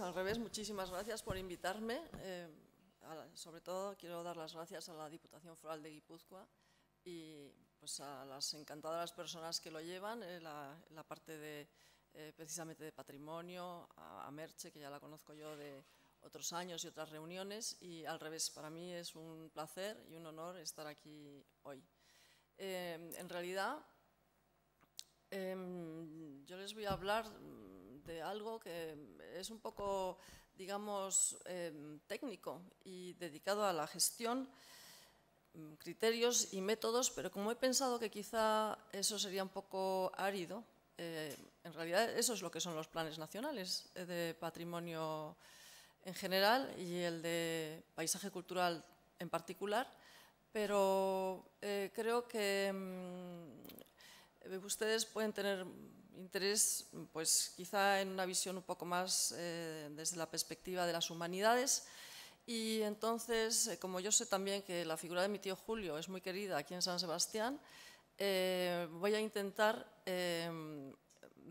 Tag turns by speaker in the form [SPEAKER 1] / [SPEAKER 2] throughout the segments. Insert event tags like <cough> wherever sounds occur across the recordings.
[SPEAKER 1] al revés, muchísimas gracias por invitarme. Eh, sobre todo quiero dar las gracias a la Diputación Foral de Guipúzcoa y pues, a las encantadoras personas que lo llevan, eh, la, parte de, eh, precisamente de patrimonio, a, a, Merche, que ya la conozco yo de otros años y otras reuniones, y al revés, para mí es un placer y un honor estar aquí hoy. en realidad, em, yo les voy a hablar de algo que es un poco, digamos, em, técnico y dedicado a la gestión, mm, criterios y métodos, pero como he pensado que quizá eso sería un poco árido, eh, en realidad eso es lo que son los planes nacionales eh, de patrimonio en general y el de paisaje cultural en particular, pero eh, creo que mm, ustedes pueden tener interés, pues quizá en una visión un poco más eh, desde la perspectiva de las humanidades. Y entonces, eh, como yo sé también que la figura de mi tío Julio es muy querida aquí en San Sebastián, eh, voy a intentar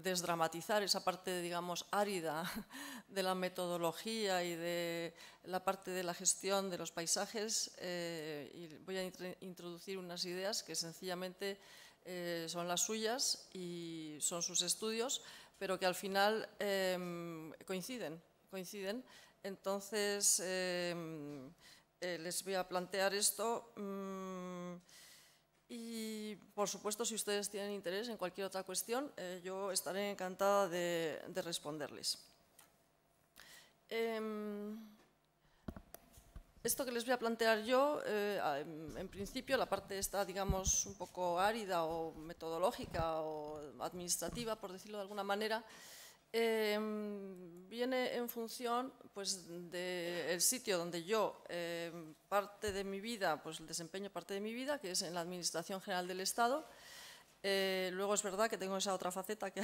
[SPEAKER 1] desdramatizar esa parte, digamos, árida <laughs> de la metodología y de la parte de la gestión de los paisajes. y voy a introducir unas ideas que sencillamente eh, son las suyas y son sus estudios, pero que al final em, coinciden, coinciden. Entonces, em, eh, les voy a plantear esto. Mm, y, por supuesto, si ustedes tienen interés en cualquier otra cuestión, eh, yo estaré encantada de, responderles. Em, esto que les voy a plantear yo, eh, en principio, la parte está, digamos, un poco árida o metodológica o administrativa, por decirlo de alguna manera, em, viene en función pues, del sitio donde yo em, parte de mi vida, pues el desempeño parte de mi vida, que es en la Administración General del Estado. Eh, luego es verdad que tengo esa otra faceta que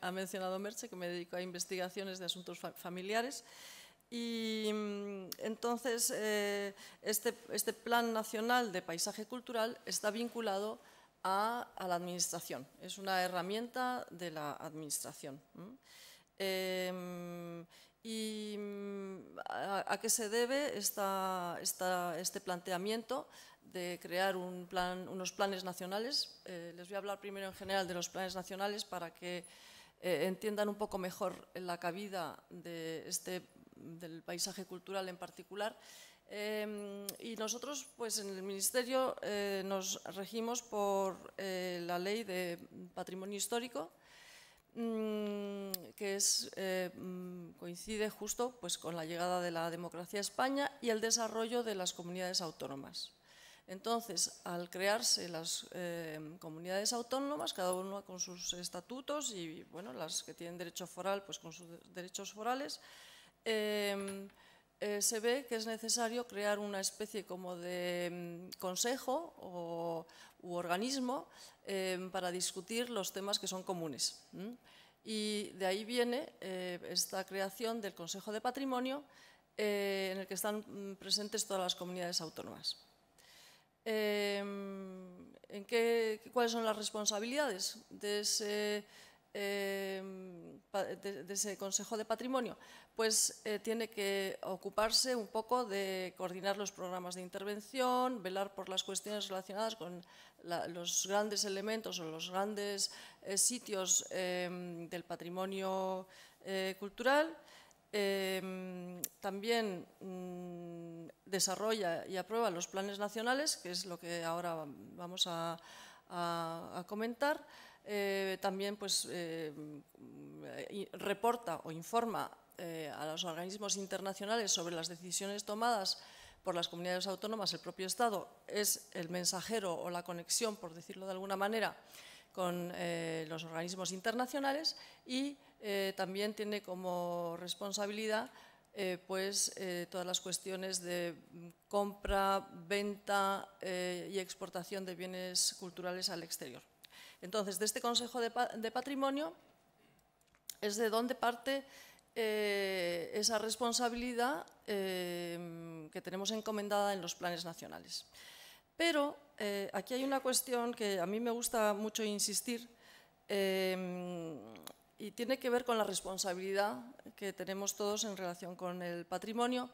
[SPEAKER 1] ha mencionado Merche, que me dedico a investigaciones de asuntos familiares. Y mm, entonces eh, este, este, Plan Nacional de Paisaje Cultural está vinculado a, la Administración, es una herramienta de la Administración. Em, ¿Y mm, a, qué se debe esta, este planteamiento de crear unos planes nacionales? Eh, les voy a hablar primero en general de los planes nacionales para que eh, entiendan un poco mejor la cabida de este del paisaje cultural en particular. Em, y nosotros, pues en el Ministerio, eh, nos regimos por eh, la Ley de Patrimonio Histórico, mm, que es, eh, mm, coincide justo pues, con la llegada de la democracia a España y el desarrollo de las comunidades autónomas. Entonces, al crearse las em, comunidades autónomas, cada una con sus estatutos y bueno, las que tienen derecho foral, pues con sus derechos forales, Em, eh, se ve que es necesario crear una especie como de em, consejo o, u organismo em, para discutir los temas que son comunes. Y de ahí viene eh, esta creación del Consejo de Patrimonio eh, en el que están mm, presentes todas las comunidades autónomas. ¿en qué, ¿Cuáles son las responsabilidades de ese Em, de, ese Consejo de Patrimonio, pues eh, tiene que ocuparse un poco de coordinar los programas de intervención, velar por las cuestiones relacionadas con los grandes elementos o los grandes eh, sitios em, del patrimonio eh, cultural. Em, también mm, desarrolla y aprueba los planes nacionales, que es lo que ahora vamos a comentar. Eh, también pues, eh, reporta o informa eh, a los organismos internacionales sobre las decisiones tomadas por las comunidades autónomas, el propio Estado es el mensajero o la conexión, por decirlo de alguna manera, con los organismos internacionales y también tiene como responsabilidad pues todas las cuestiones de compra, venta y exportación de bienes culturales al exterior. Entonces, de este Consejo de, Patrimonio es de donde parte eh, esa responsabilidad eh, que tenemos encomendada en los planes nacionales. Pero eh, aquí hay una cuestión que a mí me gusta mucho insistir y tiene que ver con la responsabilidad que tenemos todos en relación con el patrimonio.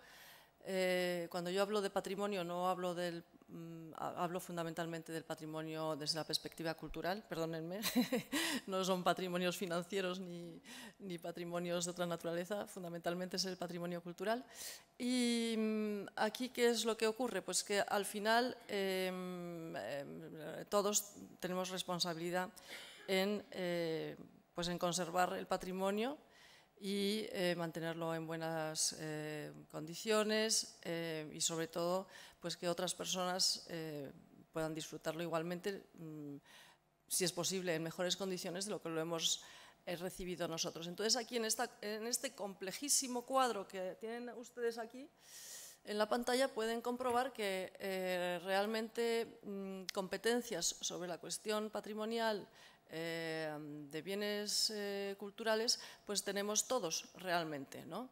[SPEAKER 1] cuando yo hablo de patrimonio no hablo del Mm, hablo fundamentalmente del patrimonio desde la perspectiva cultural, perdónenme, <laughs> no son patrimonios financieros ni, patrimonios de otra naturaleza, fundamentalmente es el patrimonio cultural. Y mm, aquí, ¿qué es lo que ocurre? Pues que al final em, em, todos tenemos responsabilidad en, eh, pues en conservar el patrimonio y eh, mantenerlo en buenas eh, condiciones y sobre todo pues que otras personas eh, puedan disfrutarlo igualmente, mm, si es posible, en mejores condiciones de lo que lo hemos eh, recibido nosotros. Entonces, aquí en, en este complejísimo cuadro que tienen ustedes aquí, en la pantalla pueden comprobar que eh, realmente mm, competencias sobre la cuestión patrimonial de bienes culturales, pues tenemos todos realmente. ¿no?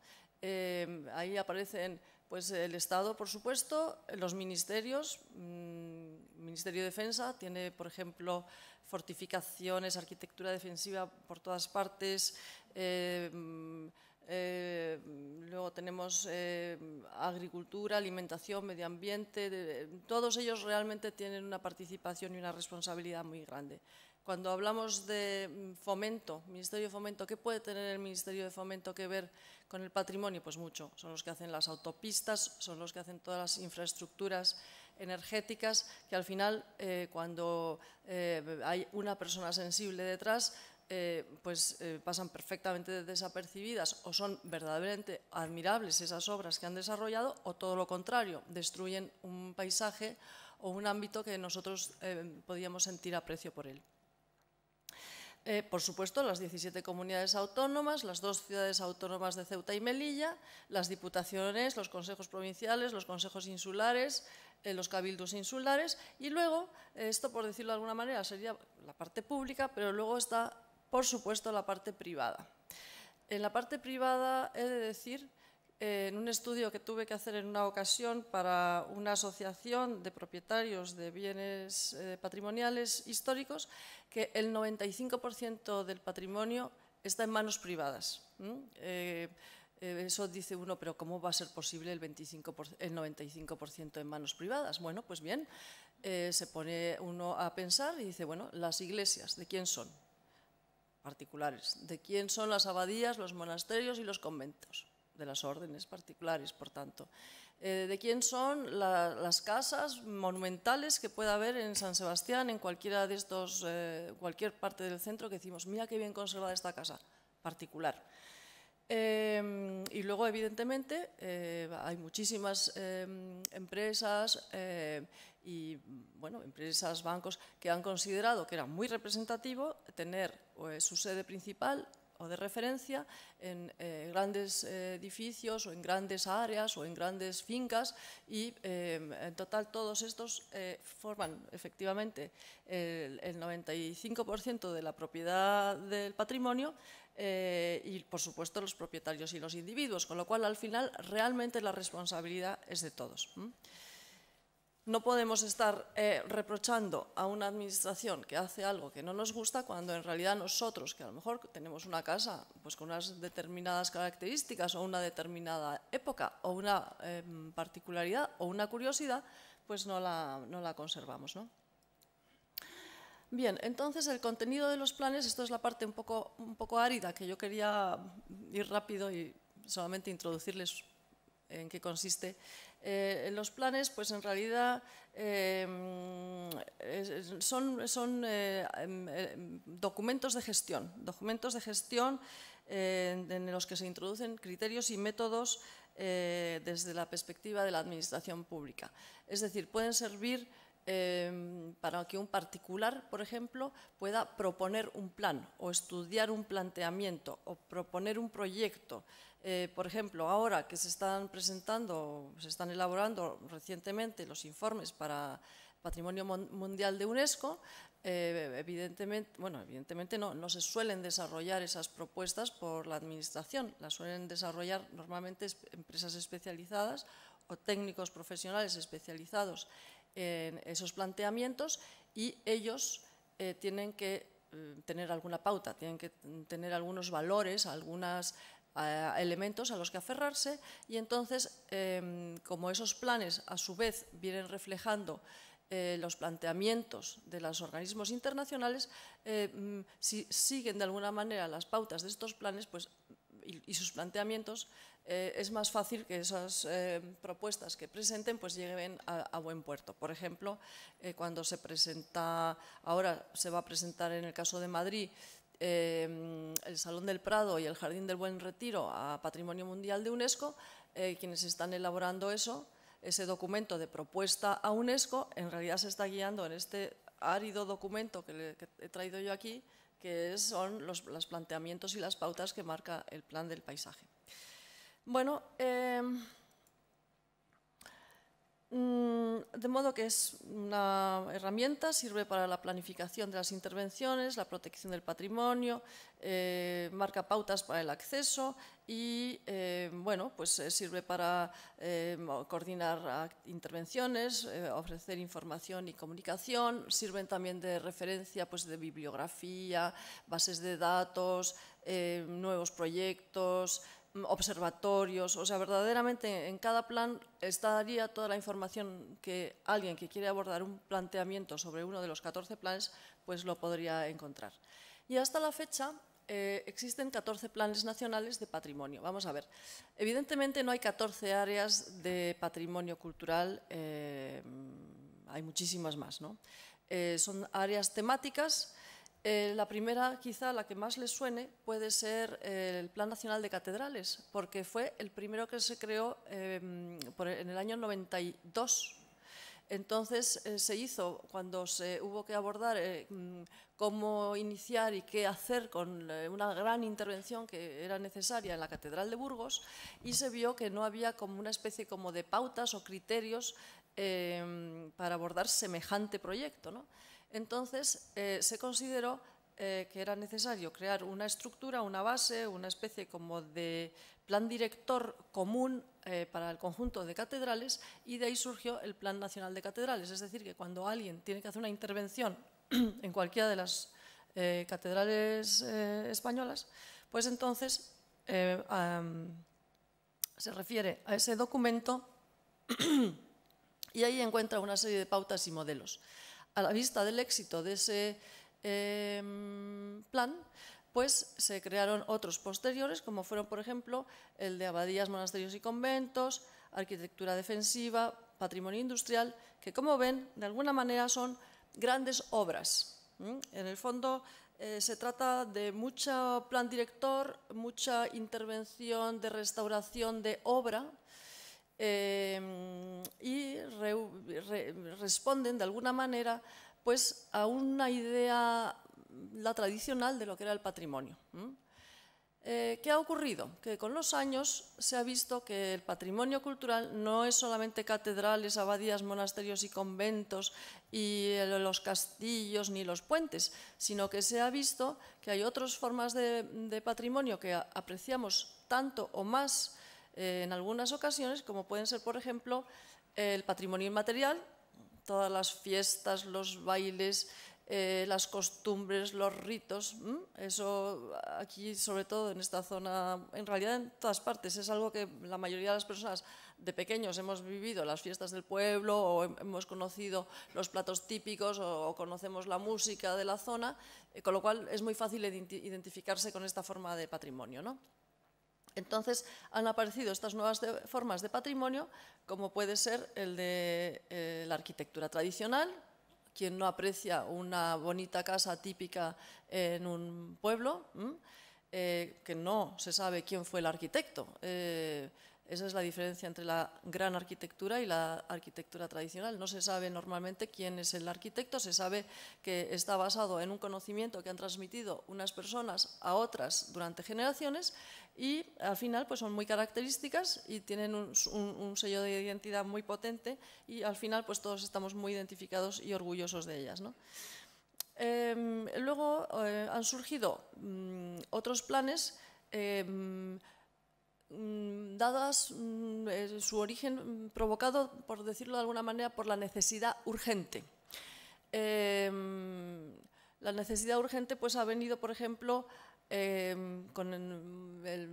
[SPEAKER 1] ahí aparecen pues el Estado, por supuesto, los ministerios, el mm, Ministerio de Defensa tiene, por ejemplo, fortificaciones, arquitectura defensiva por todas partes, eh, eh, luego tenemos eh, agricultura, alimentación, medio ambiente, todos ellos realmente tienen una participación y una responsabilidad muy grande. Cuando hablamos de mm, fomento, Ministerio de Fomento, ¿qué puede tener el Ministerio de Fomento que ver con el patrimonio? Pues mucho. Son los que hacen las autopistas, son los que hacen todas las infraestructuras energéticas, que al final, eh, cuando hay una persona sensible detrás, eh, pues eh, pasan perfectamente desapercibidas o son verdaderamente admirables esas obras que han desarrollado o todo lo contrario, destruyen un paisaje o un ámbito que nosotros eh, podíamos sentir aprecio por él. por supuesto, las 17 comunidades autónomas, las dos ciudades autónomas de Ceuta y Melilla, las diputaciones, los consejos provinciales, los consejos insulares, los cabildos insulares y luego, esto por decirlo de alguna manera sería la parte pública, pero luego está por supuesto, la parte privada. En la parte privada he de decir, eh, en un estudio que tuve que hacer en una ocasión para una asociación de propietarios de bienes eh, patrimoniales históricos, que el 95% del patrimonio está en manos privadas. Eh, eso dice uno, pero ¿cómo va a ser posible el, el 95% en manos privadas? Bueno, pues bien, se pone uno a pensar y dice, bueno, las iglesias, ¿de quién son? particulares, de quién son las abadías, los monasterios y los conventos, de las órdenes particulares, por tanto, eh, de quién son las casas monumentales que pueda haber en San Sebastián, en cualquiera de estos, eh, cualquier parte del centro que decimos, mira qué bien conservada esta casa, particular. Eh, y luego, evidentemente, hay muchísimas empresas, y bueno, empresas, bancos que han considerado que era muy representativo tener eh, su sede principal o de referencia en eh, grandes eh, edificios o en grandes áreas o en grandes fincas y en total todos estos forman efectivamente el, 95% de la propiedad del patrimonio y por supuesto los propietarios y los individuos, con lo cual al final realmente la responsabilidad es de todos no podemos estar eh, reprochando a una administración que hace algo que no nos gusta cuando en realidad nosotros, que a lo mejor tenemos una casa pues, con unas determinadas características o una determinada época o una em, particularidad o una curiosidad, pues no la, no la conservamos. Bien, entonces el contenido de los planes, esto es la parte un poco, un poco árida que yo quería ir rápido y solamente introducirles en qué consiste eh, los planes, pues en realidad em, son, eh, em, em, documentos de gestión, documentos de gestión eh, en los que se introducen criterios y métodos desde la perspectiva de la administración pública. Es decir, pueden servir Em, para que un particular, por ejemplo, pueda proponer un plan o estudiar un planteamiento o proponer un proyecto. Eh, por ejemplo, ahora que se están presentando, se están elaborando recientemente los informes para Patrimonio Mundial de UNESCO, eh, evidentemente, bueno, evidentemente no, no se suelen desarrollar esas propuestas por la Administración, las suelen desarrollar normalmente empresas especializadas o técnicos profesionales especializados en esos planteamientos y ellos eh, tienen que eh, tener alguna pauta, tienen que tener algunos valores, algunos eh, elementos a los que aferrarse y entonces, em, como esos planes a su vez vienen reflejando los planteamientos de los organismos internacionales, mm, si siguen de alguna manera las pautas de estos planes, pues y, sus planteamientos, eh, es más fácil que esas eh, propuestas que presenten pues lleguen a, buen puerto. Por ejemplo, eh, cuando se presenta, ahora se va a presentar en el caso de Madrid, el Salón del Prado y el Jardín del Buen Retiro a Patrimonio Mundial de UNESCO, quienes están elaborando eso, ese documento de propuesta a UNESCO, en realidad se está guiando en este árido documento que he traído yo aquí, que son los, planteamientos y las pautas que marca el plan del paisaje. Bueno, em, mm, de modo que es una herramienta, sirve para la planificación de las intervenciones, la protección del patrimonio, eh, marca pautas para el acceso, y eh, bueno, pues eh, sirve para eh, coordinar intervenciones, ofrecer información y comunicación, sirven también de referencia pues, de bibliografía, bases de datos, nuevos proyectos, mm, observatorios, o sea, verdaderamente en cada plan estaría toda la información que alguien que quiere abordar un planteamiento sobre uno de los 14 planes, pues lo podría encontrar. Y hasta la fecha eh, existen 14 planes nacionales de patrimonio. Vamos a ver, evidentemente no hay 14 áreas de patrimonio cultural, eh, hay muchísimas más, eh, son áreas temáticas. la primera, quizá la que más les suene, puede ser el Plan Nacional de Catedrales, porque fue el primero que se creó en el año 92, entonces eh, se hizo, cuando se hubo que abordar eh, mm, cómo iniciar y qué hacer con eh, una gran intervención que era necesaria en la Catedral de Burgos, y se vio que no había como una especie como de pautas o criterios em, para abordar semejante proyecto. Entonces se consideró que era necesario crear una estructura, una base, una especie como de plan director común eh, para el conjunto de catedrales y de ahí surgió el Plan Nacional de Catedrales. Es decir, que cuando alguien tiene que hacer una intervención <clears throat> en cualquiera de las eh, catedrales eh, españolas, pues entonces se refiere a ese documento <clears throat> y ahí encuentra una serie de pautas y modelos. A la vista del éxito de ese em, plan, pues se crearon otros posteriores, como fueron, por ejemplo, el de abadías, monasterios y conventos, arquitectura defensiva, patrimonio industrial, que como ven, de alguna manera son grandes obras. En el fondo eh, se trata de mucho plan director, mucha intervención de restauración de obra eh, y responden de alguna manera pues, a una idea la tradicional de lo que era el patrimonio. Eh, ¿Qué ha ocurrido? Que con los años se ha visto que el patrimonio cultural no es solamente catedrales, abadías, monasterios y conventos y los castillos ni los puentes, sino que se ha visto que hay otras formas de, patrimonio que apreciamos tanto o más eh, en algunas ocasiones, como pueden ser, por ejemplo, el patrimonio inmaterial, todas las fiestas, los bailes, eh, las costumbres, los ritos. Eso aquí, sobre todo en esta zona, en realidad en todas partes, es algo que la mayoría de las personas de pequeños hemos vivido, las fiestas del pueblo o hemos conocido los platos típicos o, conocemos la música de la zona, eh, con lo cual es muy fácil identificarse con esta forma de patrimonio. Entonces han aparecido estas nuevas formas de patrimonio, como puede ser el de eh, la arquitectura tradicional, quien no aprecia una bonita casa típica en un pueblo, eh, que no se sabe quién fue el arquitecto. Eh, esa es la diferencia entre la gran arquitectura y la arquitectura tradicional. No se sabe normalmente quién es el arquitecto, se sabe que está basado en un conocimiento que han transmitido unas personas a otras durante generaciones y al final pues son muy características y tienen un, sello de identidad muy potente y al final pues todos estamos muy identificados y orgullosos de ellas. Em, luego eh, han surgido mm, otros planes em, mm, dadas mm, su origen provocado, por decirlo de alguna manera, por la necesidad urgente. Em, la necesidad urgente pues ha venido, por ejemplo, Em, con el,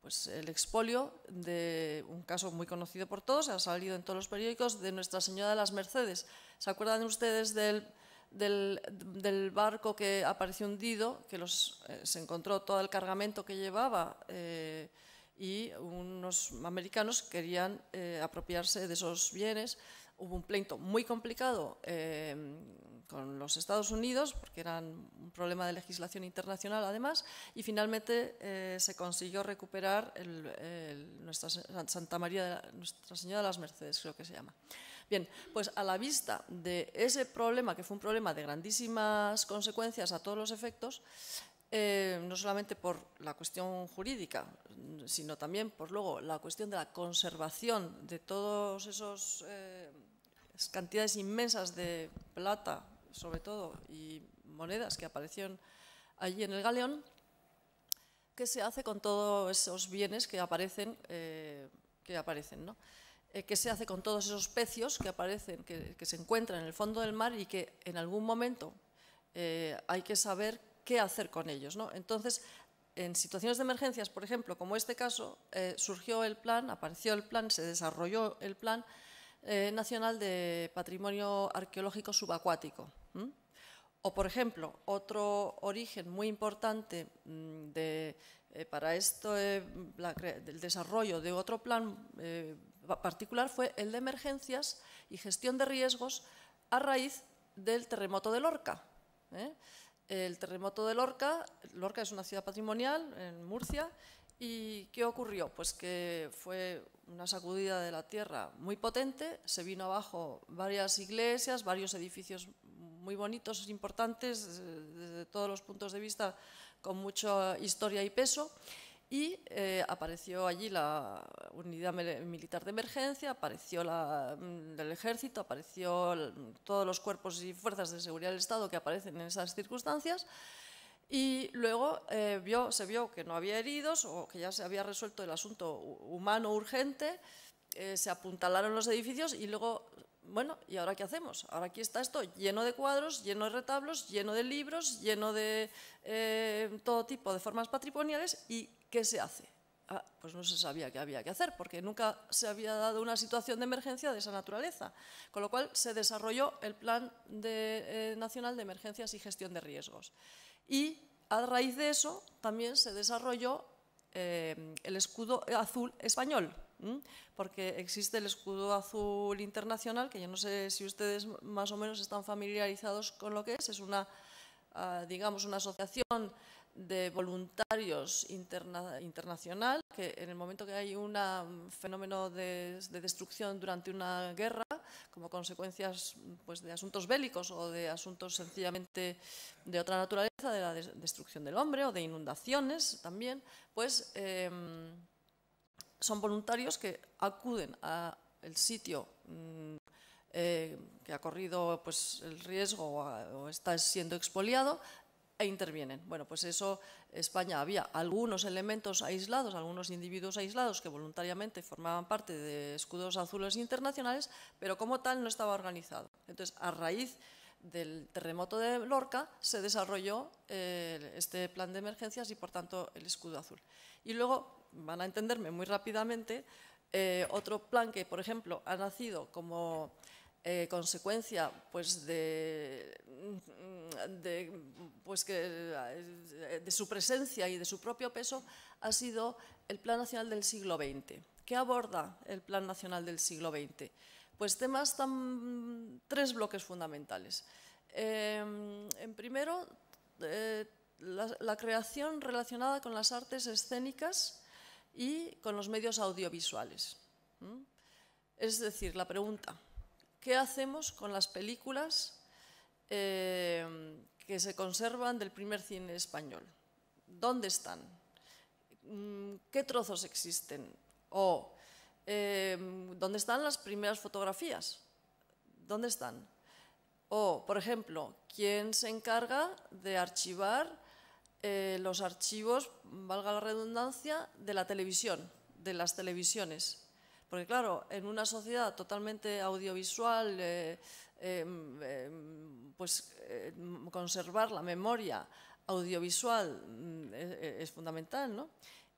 [SPEAKER 1] pues el expolio de un caso muy conocido por todos, ha salido en todos los periódicos, de Nuestra Señora de las Mercedes. ¿Se acuerdan ustedes del, del, barco que apareció hundido, que los, eh, se encontró todo el cargamento que llevaba? Eh, y unos americanos querían eh, apropiarse de esos bienes. Hubo un pleito muy complicado em, con los Estados Unidos, porque era un problema de legislación internacional además, y finalmente eh, se consiguió recuperar nuestra Santa María, Nuestra Señora de las Mercedes, creo que se llama. Bien, pues a la vista de ese problema, que fue un problema de grandísimas consecuencias a todos los efectos, eh, no solamente por la cuestión jurídica, sino también por luego la cuestión de la conservación de todas esos... Eh, cantidades inmensas de plata sobre todo, y monedas que aparecieron allí en el galeón, ¿qué se hace con todos esos bienes que aparecen? Eh, ¿Qué eh, se hace con todos esos pecios que aparecen, que, se encuentran en el fondo del mar y que en algún momento eh, hay que saber qué hacer con ellos? Entonces, en situaciones de emergencias, por ejemplo, como este caso, surgió el plan, apareció el plan, se desarrolló el plan Nacional de Patrimonio Arqueológico Subacuático o, por ejemplo, otro origen muy importante mm, eh, para esto, eh, desarrollo de otro plan eh, particular fue el de emergencias y gestión de riesgos a raíz del terremoto de Lorca. El terremoto de Lorca, Lorca es una ciudad patrimonial en Murcia, ¿Y qué ocurrió? Pues que fue una sacudida de la tierra muy potente, se vino abajo varias iglesias, varios edificios muy bonitos, importantes, eh, desde todos los puntos de vista, con mucha historia y peso. Y eh, apareció allí la unidad militar de emergencia, apareció mm, el ejército, apareció todos los cuerpos y fuerzas de seguridad del Estado que aparecen en esas circunstancias. Y luego eh, se vio que no había heridos o que ya se había resuelto el asunto humano urgente, eh, se apuntalaron los edificios y luego, bueno, ¿y ahora qué hacemos? Ahora aquí está esto lleno de cuadros, lleno de retablos, lleno de libros, lleno de eh, todo tipo de formas patrimoniales y ¿qué se hace? Ah, pues no se sabía qué había que hacer porque nunca se había dado una situación de emergencia de esa naturaleza, con lo cual se desarrolló el Plan Nacional de Emergencias y Gestión de Riesgos y a raíz de eso también se desarrolló eh, el escudo azul español, porque existe el escudo azul internacional, que yo no sé si ustedes más o menos están familiarizados con lo que es, es una, ah, digamos, una asociación de voluntarios internacional, que en el momento que hay un fenómeno de, destrucción durante una guerra, como consecuencias pues, de asuntos bélicos o de asuntos sencillamente de otra naturaleza, de la destrucción del hombre o de inundaciones también, pues em, son voluntarios que acuden al sitio mm, eh, que ha corrido pues, el riesgo o está siendo expoliado e intervienen. Bueno, pues eso, España había algunos elementos aislados, algunos individuos aislados que voluntariamente formaban parte de escudos azules internacionales, pero como tal no estaba organizado. Entonces, a raíz del terremoto de Lorca se desarrolló eh, este plan de emergencias y, por tanto, el escudo azul. Y luego, van a entenderme muy rápidamente, eh, otro plan que, por ejemplo, ha nacido como eh, consecuencia pues, pues de, su presencia y de su propio peso ha sido el Plan Nacional del siglo XX. ¿Qué aborda el Plan Nacional del siglo XX? Pues temas tan, tres bloques fundamentales. Eh, en primero, eh, la, creación relacionada con las artes escénicas y con los medios audiovisuales. Es decir, la pregunta, ¿Qué hacemos con las películas eh, que se conservan del primer cine español? ¿Dónde están? Mm, ¿Qué trozos existen? ¿O eh, dónde están las primeras fotografías? ¿Dónde están? O, por ejemplo, ¿quién se encarga de archivar eh, los archivos, valga la redundancia, de la televisión, de las televisiones? Porque claro, en una sociedad totalmente audiovisual, eh, em, em, pues, eh, conservar la memoria audiovisual mm, e, e, es, fundamental, ¿no?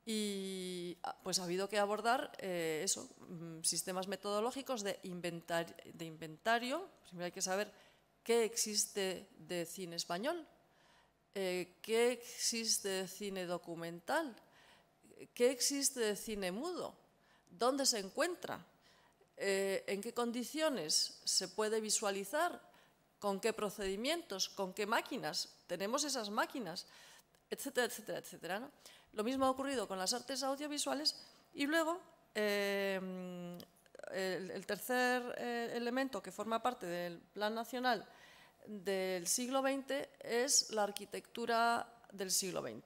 [SPEAKER 1] Y ah, pues ha habido que abordar eh, eso, mm, sistemas metodológicos de, inventario. Primero hay que saber qué existe de cine español, qué existe de cine documental, qué existe de cine mudo dónde se encuentra, eh, en qué condiciones se puede visualizar, con qué procedimientos, con qué máquinas, tenemos esas máquinas, etcétera, etcétera, etcétera. Lo mismo ha ocurrido con las artes audiovisuales y luego em, el, tercer eh, elemento que forma parte del Plan Nacional del siglo XX es la arquitectura del siglo XX.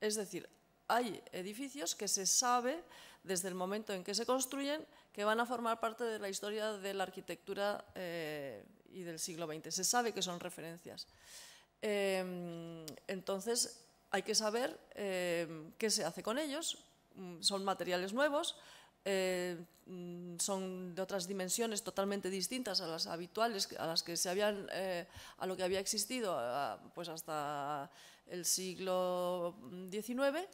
[SPEAKER 1] Es decir, hay edificios que se sabe desde el momento en que se construyen, que van a formar parte de la historia de la arquitectura eh, y del siglo XX. Se sabe que son referencias. Em, entonces, hay que saber em, qué se hace con ellos. Mm, son materiales nuevos, eh, mm, son de otras dimensiones totalmente distintas a las habituales, a las que se habían, eh, a lo que había existido pues hasta el siglo XIX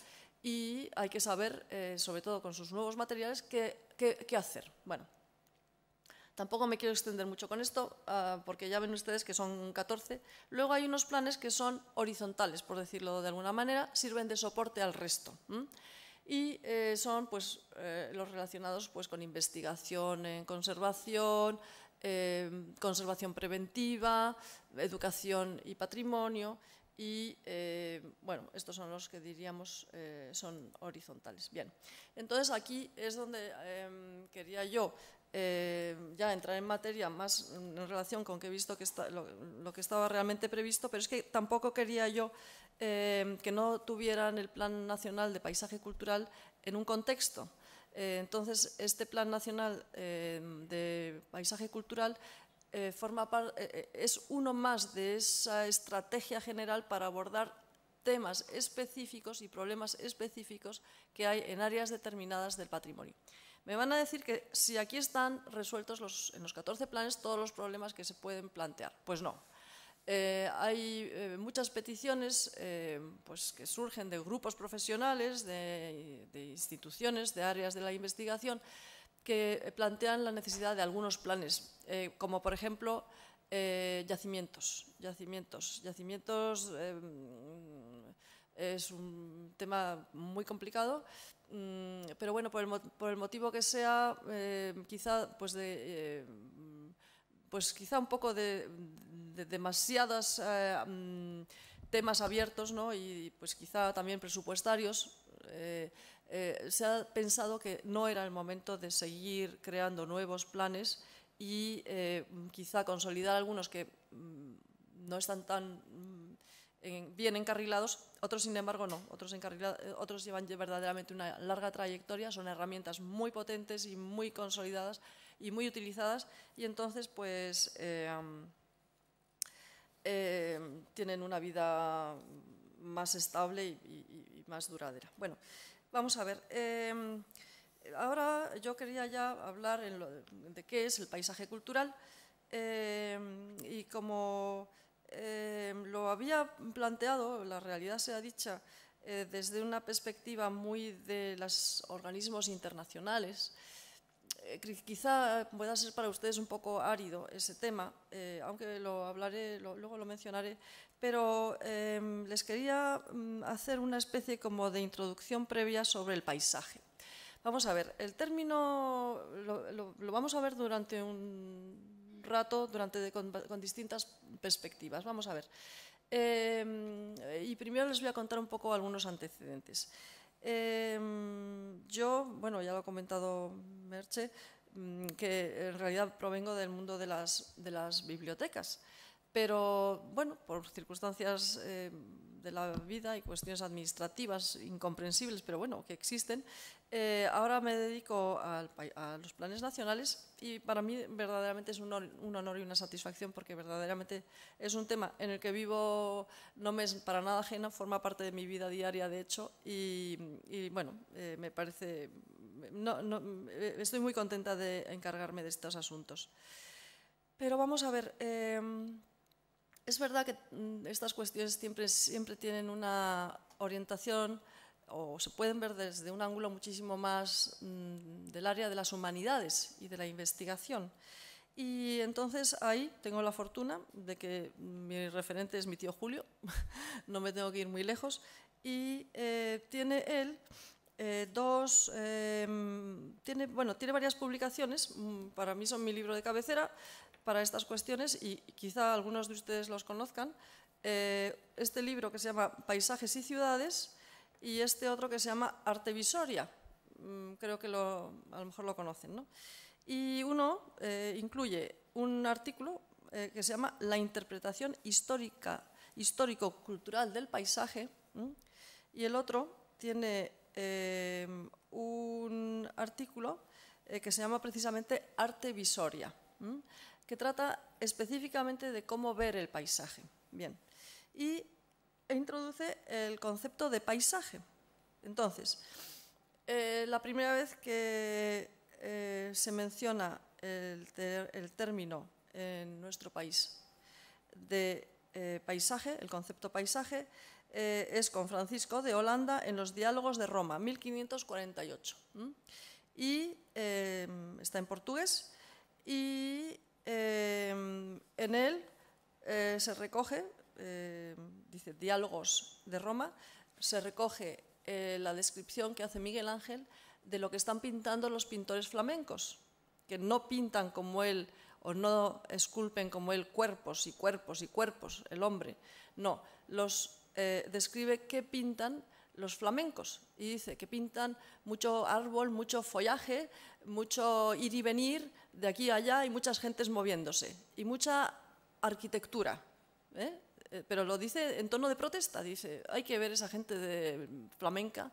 [SPEAKER 1] y hay que saber, eh, sobre todo con sus nuevos materiales, qué, hacer. Bueno, tampoco me quiero extender mucho con esto, ah, porque ya ven ustedes que son 14. Luego hay unos planes que son horizontales, por decirlo de alguna manera, sirven de soporte al resto. Y eh, son pues, eh, los relacionados pues, con investigación en conservación, conservación preventiva, educación y patrimonio, y eh, bueno, estos son los que diríamos eh, son horizontales. Bien, entonces aquí es donde em, quería yo eh, ya entrar en materia más en relación con que he visto que lo, lo, que estaba realmente previsto, pero es que tampoco quería yo em, que no tuvieran el Plan Nacional de Paisaje Cultural en un contexto. entonces, este Plan Nacional em, de Paisaje Cultural eh, eh, eh, es uno más de esa estrategia general para abordar temas específicos y problemas específicos que hay en áreas determinadas del patrimonio. Me van a decir que si aquí están resueltos en los 14 planes todos los problemas que se pueden plantear. Pues no. hay muchas peticiones pues, que surgen de grupos profesionales, de instituciones, de áreas de la investigación, que plantean la necesidad de algunos planes, eh, como por ejemplo eh, yacimientos. Yacimientos, yacimientos eh, es un tema muy complicado, mm, pero bueno, por el, motivo que sea, quizá pues de pues quizá un poco de, demasiados mm, temas abiertos y pues quizá también presupuestarios. Eh, se ha pensado que no era el momento de seguir creando nuevos planes y eh, quizá consolidar algunos que mm, no están tan mm, bien encarrilados, otros sin embargo no, otros, eh, otros llevan verdaderamente una larga trayectoria, son herramientas muy potentes y muy consolidadas y muy utilizadas y entonces pues tienen una vida más estable y, y más duradera. Bueno, Vamos a ver. Em, ahora yo quería ya hablar de, qué es el paisaje cultural em, y como em, lo había planteado, la realidad se ha dicha, eh, desde una perspectiva muy de los organismos internacionales, eh, quizá pueda ser para ustedes un poco árido ese tema, eh, aunque lo hablaré, luego lo mencionaré, pero em, les quería mm, hacer una especie como de introducción previa sobre el paisaje. Vamos a ver, el término lo, vamos a ver durante un rato, durante, con distintas perspectivas. Vamos a ver. Em, y primero les voy a contar un poco algunos antecedentes. Em, yo, bueno, ya lo ha comentado Merche, mm, que en realidad provengo del mundo de las, de las bibliotecas, pero bueno, por circunstancias em, de la vida y cuestiones administrativas incomprensibles, pero bueno, que existen, eh, ahora me dedico a los planes nacionales y para mí verdaderamente es un honor, y una satisfacción porque verdaderamente es un tema en el que vivo, no me es para nada ajena, forma parte de mi vida diaria de hecho y, bueno, eh, me parece, no, eh, estoy muy contenta de encargarme de estos asuntos. Pero vamos a ver... Em, es verdad que mm, estas cuestiones siempre, siempre tienen una orientación o se pueden ver desde un ángulo muchísimo más mm, del área de las humanidades y de la investigación. Y entonces ahí tengo la fortuna de que mi referente es mi tío Julio, <laughs> no me tengo que ir muy lejos, y eh, tiene él eh, dos, eh, mm, tiene, bueno, tiene varias publicaciones, para mí son mi libro de cabecera, para estas cuestiones y quizá algunos de ustedes los conozcan. Eh, este libro que se llama Paisajes y Ciudades y este otro que se llama Artevisoria. Mm, creo que a lo mejor lo conocen. Y uno eh, incluye un artículo eh, que se llama La interpretación histórica, histórico-cultural del paisaje y el otro tiene un artículo que se llama precisamente Arte Visoria que trata específicamente de cómo ver el paisaje. Bien, y e introduce el concepto de paisaje. Entonces, eh, la primera vez que eh, se menciona el, término en nuestro país de eh, paisaje, el concepto paisaje, es con Francisco de Holanda en los diálogos de Roma, 1548. Y está en portugués y eh, en él eh, se recoge, eh, dice, diálogos de Roma, se recoge la descripción que hace Miguel Ángel de lo que están pintando los pintores flamencos, que no pintan como él o no esculpen como él cuerpos y cuerpos y cuerpos, el hombre. No, los describe qué pintan los flamencos y dice que pintan mucho árbol, mucho follaje, mucho ir y venir, de aquí a allá hay muchas gentes moviéndose y mucha arquitectura. ¿eh? Eh, pero lo dice en tono de protesta, dice, hay que ver esa gente de flamenca,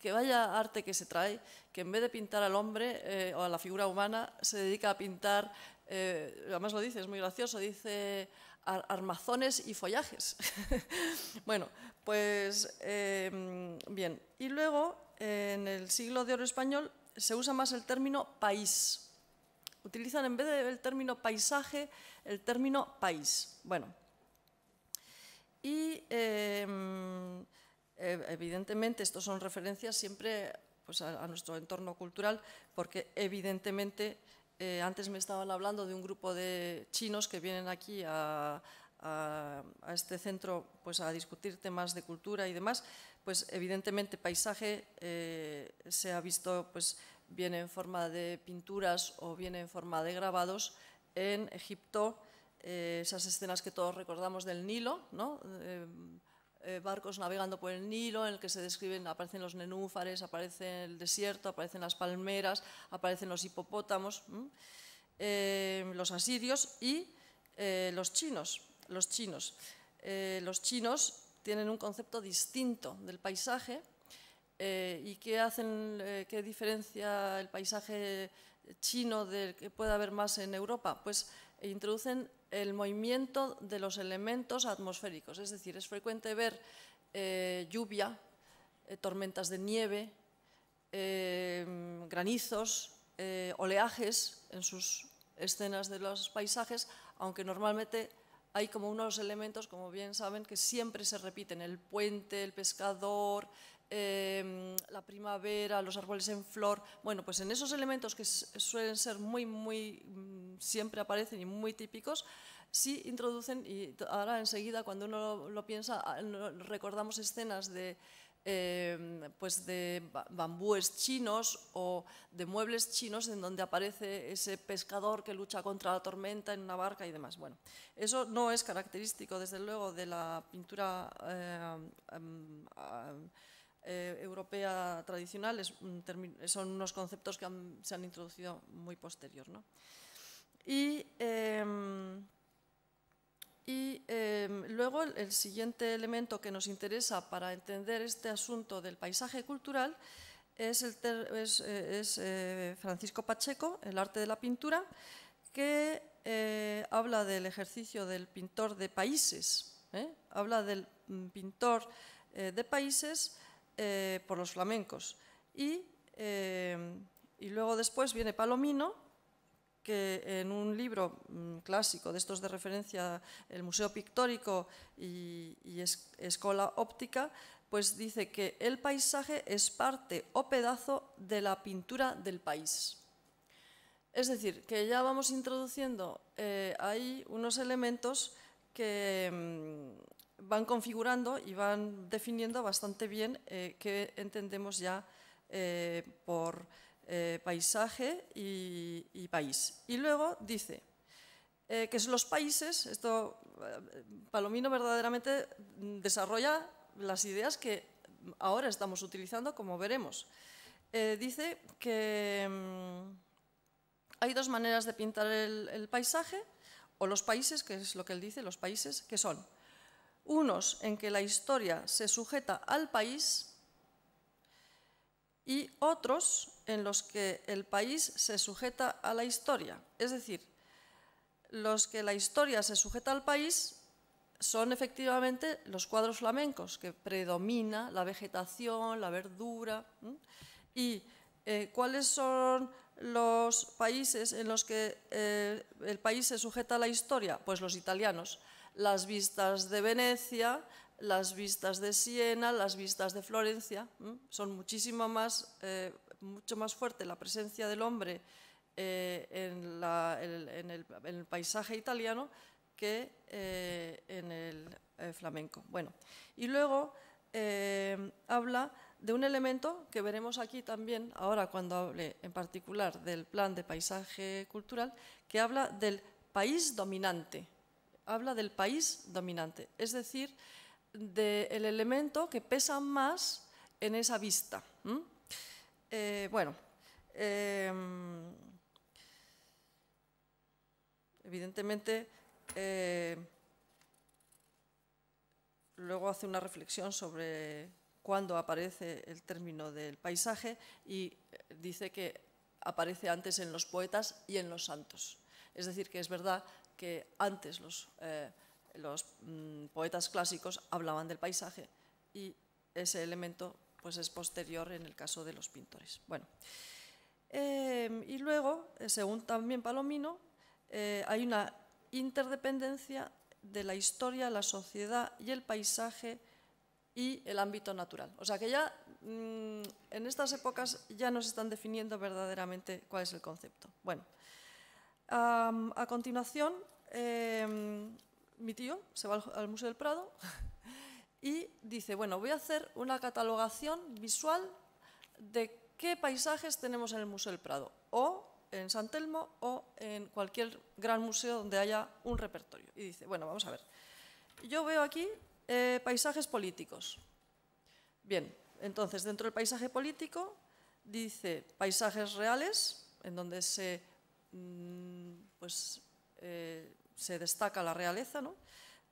[SPEAKER 1] que vaya arte que se trae, que en vez de pintar al hombre eh, o a la figura humana, se dedica a pintar, además lo dice, es muy gracioso, dice armazones y follajes. <laughs> bueno, pues em, bien, y luego en el siglo de oro español se usa más el término país Utilizan en vez del término paisaje el término país. Bueno, y em, evidentemente estos son referencias siempre pues, a, nuestro entorno cultural, porque evidentemente eh, antes me estaban hablando de un grupo de chinos que vienen aquí a, este centro pues, a discutir temas de cultura y demás, pues evidentemente paisaje eh, se ha visto pues, ...viene en forma de pinturas o viene en forma de grabados, en Egipto, eh, esas escenas que todos recordamos del Nilo, ¿no? Eh, eh, barcos navegando por el Nilo, en el que se describen, aparecen los nenúfares, aparece el desierto, aparecen las palmeras, aparecen los hipopótamos, los asirios y los chinos. Los chinos. los chinos tienen un concepto distinto del paisaje eh, y qué hacen, eh, qué diferencia el paisaje chino del que puede haber más en Europa, pues introducen el movimiento de los elementos atmosféricos, es decir, es frecuente ver eh, lluvia, tormentas de nieve, granizos, oleajes en sus escenas de los paisajes, aunque normalmente hay como unos elementos, como bien saben, que siempre se repiten, el puente, el pescador, Em, la primavera, los árboles en flor, bueno, pues en esos elementos que suelen ser muy, muy, mm, siempre aparecen y muy típicos, sí introducen, y ahora enseguida cuando uno lo, piensa, ah, recordamos escenas de, em, pues de bambúes chinos o de muebles chinos en donde aparece ese pescador que lucha contra la tormenta en una barca y demás. Bueno, eso no es característico, desde luego, de la pintura em, eh, europea tradicional son unos conceptos que se han introducido muy posterior. ¿no? Y, em, em, luego el, siguiente elemento que nos interesa para entender este asunto del paisaje cultural es, es eh, eh, Francisco Pacheco, el arte de la pintura, que habla del ejercicio del pintor de países, habla del mm, pintor de países eh, por los flamencos. Eh, y, luego después viene Palomino, que en un libro mm, clásico de estos de referencia, el Museo Pictórico y, Escola Óptica, pues dice que el paisaje es parte o pedazo de la pintura del país. Es decir, que ya vamos introduciendo eh, ahí unos elementos que... Mm, van configurando y van definiendo bastante bien eh, qué entendemos ya eh, por eh, paisaje y, país. Y luego dice que los países, esto Palomino verdaderamente desarrolla las ideas que ahora estamos utilizando, como veremos. dice que mm, hay dos maneras de pintar el, el paisaje, o los países, que es lo que él dice, los países, que son unos en que la historia se sujeta al país y otros en los que el país se sujeta a la historia. Es decir, los que la historia se sujeta al país son efectivamente los cuadros flamencos, que predomina la vegetación, la verdura. ¿Y eh, cuáles son los países en los que eh, el país se sujeta a la historia? Pues los italianos las vistas de Venecia, las vistas de Siena, las vistas de Florencia. Son muchísimo más, eh, mucho más fuerte la presencia del hombre eh, en, el, paisaje italiano que eh, en el flamenco. y luego habla de un elemento que veremos aquí también, ahora cuando hable en particular del plan de paisaje cultural, que habla del país dominante habla del país dominante, es decir, del elemento que pesa más en esa vista. Eh, bueno, em, evidentemente, eh, luego hace una reflexión sobre cuándo aparece el término del paisaje y eh, dice que aparece antes en los poetas y en los santos. Es decir, que es verdad que antes los, eh, mm, poetas clásicos hablaban del paisaje y ese elemento pues, es posterior en el caso de los pintores. Bueno, em, y luego, eh, según también Palomino, eh, hay una interdependencia de la historia, la sociedad y el paisaje y el ámbito natural. O sea que ya mm, en estas épocas ya no se están definiendo verdaderamente cuál es el concepto. Bueno, a continuación, em, mi tío se va al, Museo del Prado <laughs> y dice, bueno, voy a hacer una catalogación visual de qué paisajes tenemos en el Museo del Prado, o en San Telmo, o en cualquier gran museo donde haya un repertorio. Y dice, bueno, vamos a ver, yo veo aquí eh, paisajes políticos. Bien, entonces, dentro del paisaje político, dice paisajes reales, en donde se Mm, pues, eh, se destaca la realeza,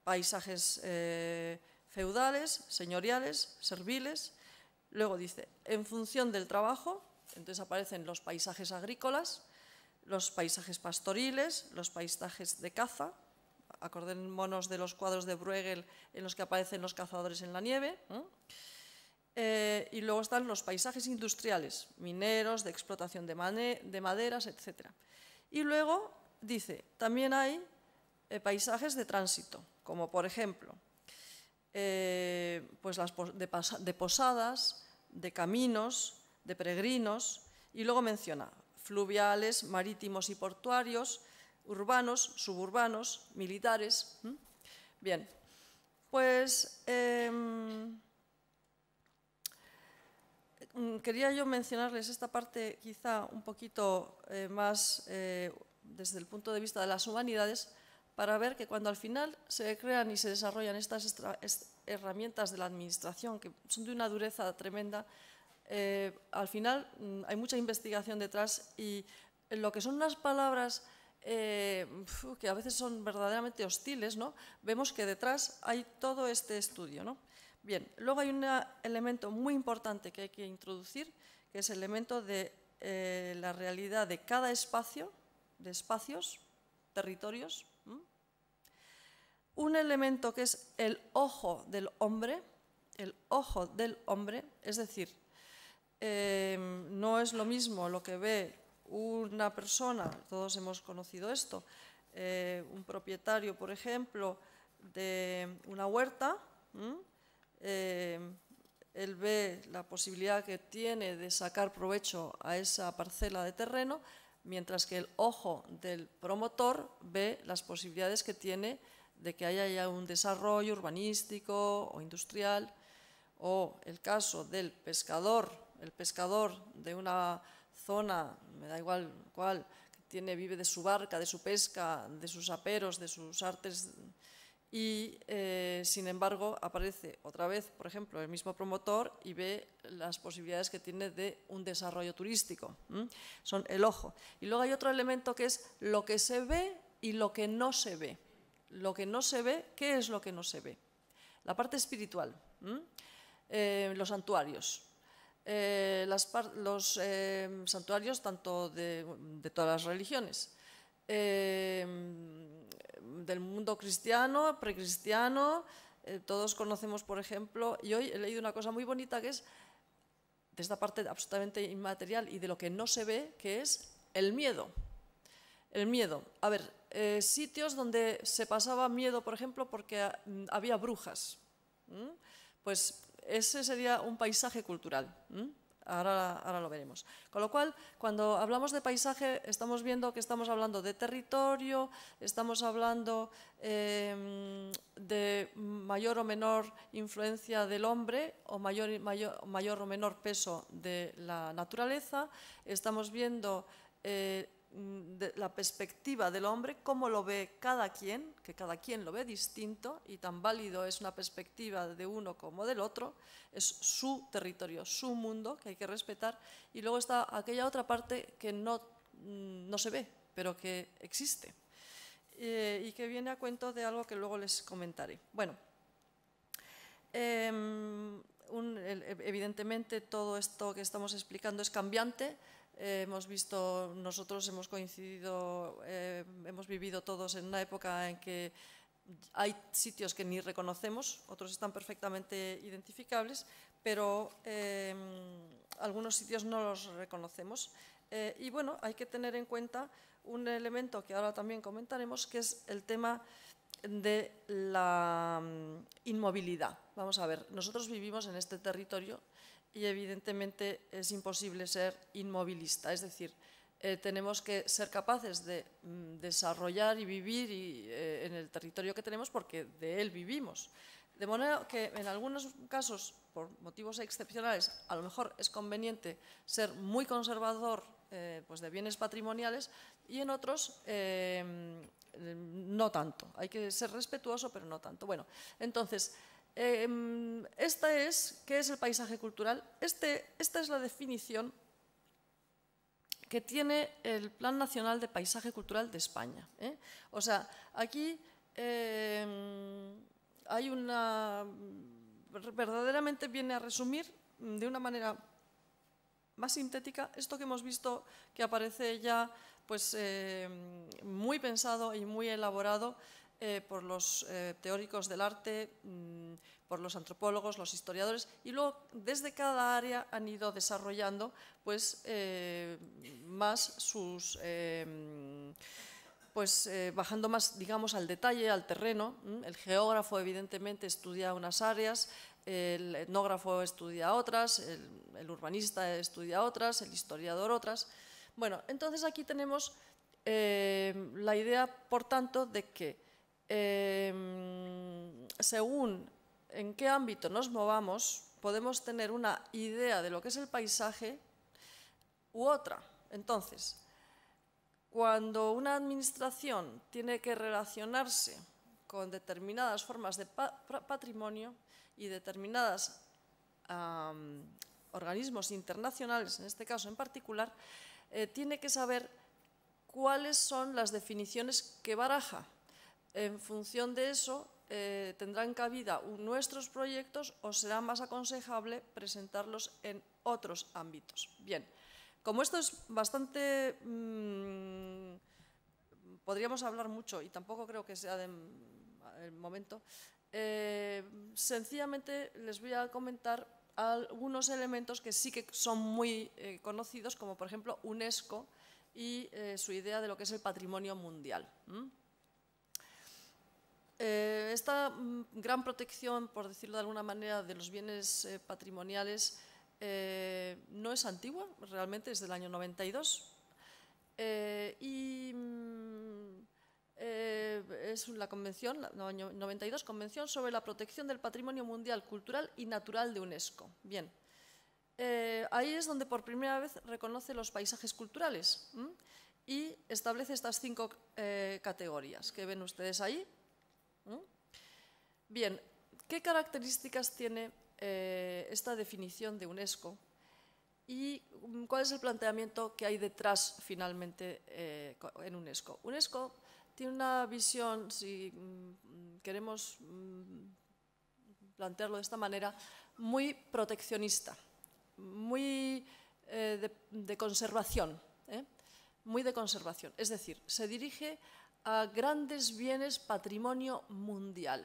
[SPEAKER 1] paisajes eh, feudales, señoriales, serviles. Luego dice, en función del trabajo, entonces aparecen los paisajes agrícolas, los paisajes pastoriles, los paisajes de caza, acordémonos de los cuadros de Bruegel en los que aparecen los cazadores en la nieve, eh, y luego están los paisajes industriales, mineros, de explotación de, de maderas, etc. Y luego dice, también hay eh, paisajes de tránsito, como por ejemplo, eh, pues las de, posadas, de caminos, de peregrinos, y luego menciona fluviales, marítimos y portuarios, urbanos, suburbanos, militares. Bien, pues em, Mm, quería yo mencionarles esta parte quizá un poquito eh, más eh, desde el punto de vista de las humanidades para ver que cuando al final se crean y se desarrollan estas herramientas de la Administración, que son de una dureza tremenda, eh, al final mm, hay mucha investigación detrás y lo que son unas palabras que a veces son verdaderamente hostiles, ¿no? vemos que detrás hay todo este estudio. ¿no? Bien, luego hay un elemento muy importante que hay que introducir, que es el elemento de eh, la realidad de cada espacio, de espacios, territorios. Un elemento que es el ojo del hombre, el ojo del hombre, es decir, em, no es lo mismo lo que ve una persona, todos hemos conocido esto, eh, un propietario, por ejemplo, de una huerta, eh, él ve la posibilidad que tiene de sacar provecho a esa parcela de terreno, mientras que el ojo del promotor ve las posibilidades que tiene de que haya ya un desarrollo urbanístico o industrial, o el caso del pescador, el pescador de una zona, me da igual cuál, tiene, vive de su barca, de su pesca, de sus aperos, de sus artes y, eh, sin embargo, aparece otra vez, por ejemplo, el mismo promotor y ve las posibilidades que tiene de un desarrollo turístico. Son el ojo. Y luego hay otro elemento que es lo que se ve y lo que no se ve. Lo que no se ve, ¿qué es lo que no se ve? La parte espiritual, eh, los santuarios. Eh, los santuarios tanto de, de, todas las religiones del mundo cristiano, precristiano. Eh, todos conocemos, por ejemplo, y hoy he leído una cosa muy bonita que es de esta parte absolutamente inmaterial y de lo que no se ve, que es el miedo. El miedo. A ver, eh, sitios donde se pasaba miedo, por ejemplo, porque ah, mm, había brujas. Pues ese sería un paisaje cultural. Ahora, lo veremos. Con lo cual, cuando hablamos de paisaje, estamos viendo que estamos hablando de territorio, estamos hablando em, de mayor o menor influencia del hombre o mayor, mayor, mayor o menor peso de la naturaleza, estamos viendo... Eh, Mm, de la perspectiva del hombre, cómo lo ve cada quien, que cada quien lo ve distinto y tan válido es una perspectiva de uno como del otro, es su territorio, su mundo que hay que respetar y luego está aquella otra parte que no, mm, se ve, pero que existe eh, y que viene a cuento de algo que luego les comentaré. Bueno, em, evidentemente todo esto que estamos explicando es cambiante, eh, hemos visto, nosotros hemos coincidido, eh, hemos vivido todos en una época en que hay sitios que ni reconocemos, otros están perfectamente identificables, pero eh, algunos sitios no los reconocemos. y bueno, hay que tener en cuenta un elemento que ahora también comentaremos, que es el tema de la mm, inmovilidad. Vamos a ver, nosotros vivimos en este territorio y evidentemente es imposible ser inmovilista, es decir, eh, tenemos que ser capaces de mm, desarrollar y vivir eh, en el territorio que tenemos porque de él vivimos. De manera que en algunos casos, por motivos excepcionales, a lo mejor es conveniente ser muy conservador eh, pues de bienes patrimoniales y en otros mm, no tanto. Hay que ser respetuoso, pero no tanto. Bueno, entonces... Em, esta es, ¿qué es el paisaje cultural? Este, esta es la definición que tiene el Plan Nacional de Paisaje Cultural de España. ¿eh? O sea, aquí em, hay una... verdaderamente viene a resumir de una manera más sintética esto que hemos visto que aparece ya pues, em, muy pensado y muy elaborado eh, por los eh, teóricos del arte, mm, por los antropólogos, los historiadores, y luego desde cada área han ido desarrollando pues, eh, más sus em, pues bajando más, digamos, al detalle, al terreno. El geógrafo, evidentemente, estudia unas áreas, el etnógrafo estudia otras, el, urbanista estudia otras, el historiador otras. Bueno, entonces aquí tenemos la idea, por tanto, de que Em, según en qué ámbito nos movamos, podemos tener una idea de lo que es el paisaje u otra. Entonces, cuando una administración tiene que relacionarse con determinadas formas de patrimonio y determinados organismos internacionales, en este caso en particular, eh, tiene que saber cuáles son las definiciones que baraja en función de eso, eh, tendrán cabida nuestros proyectos o será más aconsejable presentarlos en otros ámbitos. Bien, como esto es bastante... Mm, podríamos hablar mucho y tampoco creo que sea el momento. Eh, sencillamente les voy a comentar algunos elementos que sí que son muy eh, conocidos, como por ejemplo UNESCO y su idea de lo que es el patrimonio mundial. Eh, esta mm, gran protección, por decirlo de alguna manera, de los bienes eh, patrimoniales eh, no es antigua, realmente es del año 92. y mm, es la convención, 92, Convención sobre la protección del patrimonio mundial, cultural y natural de UNESCO. Bien, ahí es donde por primera vez reconoce los paisajes culturales y establece estas cinco categorías que ven ustedes ahí Bien, ¿qué características tiene eh, esta definición de UNESCO y mm, cuál es el planteamiento que hay detrás finalmente eh, en UNESCO? UNESCO tiene una visión, si mm, queremos mm, plantearlo de esta manera, muy proteccionista, muy eh, de, conservación, muy de conservación. Es decir, se dirige a grandes bienes patrimonio mundial.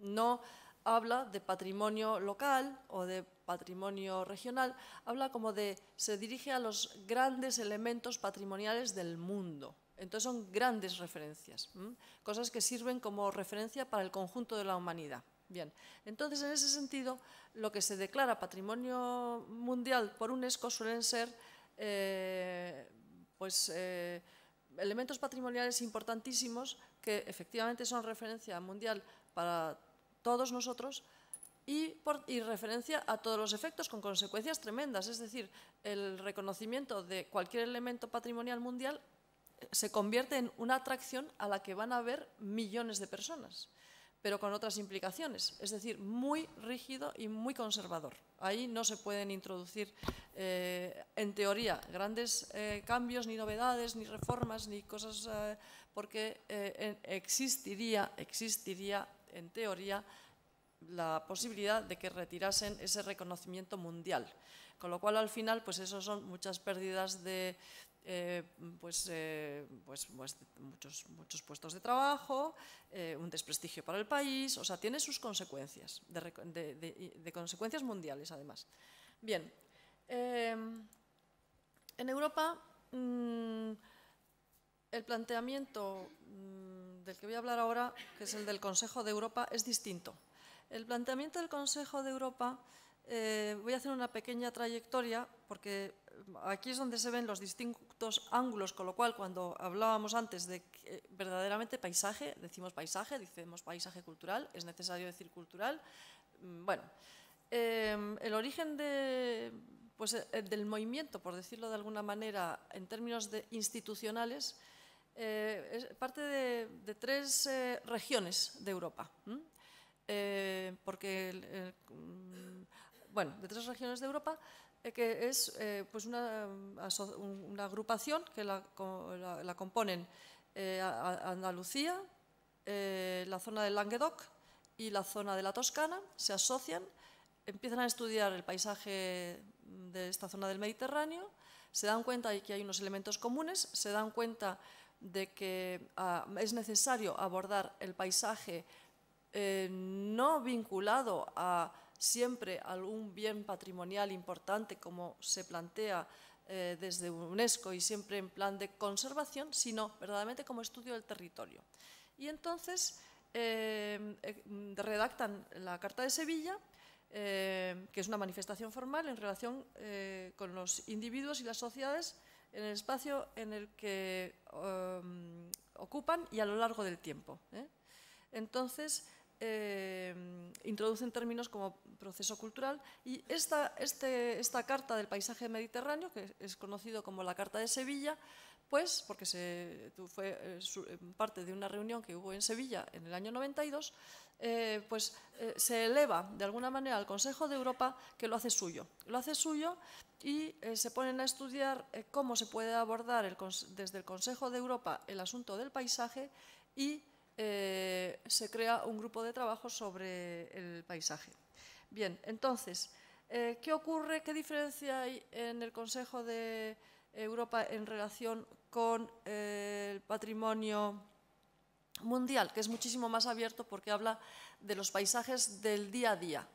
[SPEAKER 1] No habla de patrimonio local o de patrimonio regional, habla como de, se dirige a los grandes elementos patrimoniales del mundo. Entonces son grandes referencias, cosas que sirven como referencia para el conjunto de la humanidad. Bien, entonces en ese sentido, lo que se declara patrimonio mundial por UNESCO suelen ser eh, pues, eh, elementos patrimoniales importantísimos que efectivamente son referencia mundial para todos nosotros, y, referencia a todos los efectos con consecuencias tremendas. Es decir, el reconocimiento de cualquier elemento patrimonial mundial eh, se convierte en una atracción a la que van a ver millones de personas, pero con otras implicaciones. Es decir, muy rígido y muy conservador. Ahí no se pueden introducir, eh, en teoría, grandes eh, cambios, ni novedades, ni reformas, ni cosas, porque existiría, existiría en teoría, la posibilidad de que retirasen ese reconocimiento mundial. Con lo cual, al final, pues eso son muchas pérdidas de, eh, pues, eh, pues, pues, muchos, muchos puestos de trabajo, eh, un desprestigio para el país, o sea, tiene sus consecuencias, de, consecuencias mundiales además. Bien, em, en Europa mm, el planteamiento mm, del que voy a hablar ahora, que es el del Consejo de Europa, es distinto. El planteamiento del Consejo de Europa, eh, voy a hacer una pequeña trayectoria, porque eh, aquí es donde se ven los distintos ángulos, con lo cual cuando hablábamos antes de eh, verdaderamente paisaje, decimos paisaje, decimos paisaje cultural, es necesario decir cultural. Mm, bueno, el origen pues, del movimiento, por decirlo de alguna manera, en términos de institucionales, eh, es parte de, tres eh, regiones de Europa. Eh, porque, mm, bueno, de tres regiones de Europa, que es pues mm, una, agrupación que la, la componen Andalucía, la zona del Languedoc y la zona de la Toscana, se asocian empiezan a estudiar el paisaje de esta zona del Mediterráneo, se dan cuenta de que hay unos elementos comunes, se dan cuenta de que ah, es necesario abordar el paisaje eh, no vinculado a siempre algún bien patrimonial importante como se plantea eh, desde UNESCO y siempre en plan de conservación, sino verdaderamente como estudio del territorio. Y entonces eh, redactan la Carta de Sevilla, que es una manifestación formal en relación con los individuos y las sociedades en el espacio en el que em, ocupan y a lo largo del tiempo. ¿eh? Entonces, em, introducen términos como proceso cultural y este, esta, carta del paisaje mediterráneo, que es conocido como la Carta de Sevilla, pues porque fue eh, eh, parte de una reunión que hubo en Sevilla en el año 92, eh, pues eh, se eleva de alguna manera al Consejo de Europa que lo hace suyo. Lo hace suyo y eh, se ponen a estudiar cómo se puede abordar desde el Consejo de Europa el asunto del paisaje y se crea un grupo de trabajo sobre el paisaje. Bien, entonces, ¿qué ocurre? ¿Qué diferencia hay en el Consejo de Europa en relación con el patrimonio mundial, que es muchísimo más abierto porque habla de los paisajes del día a día.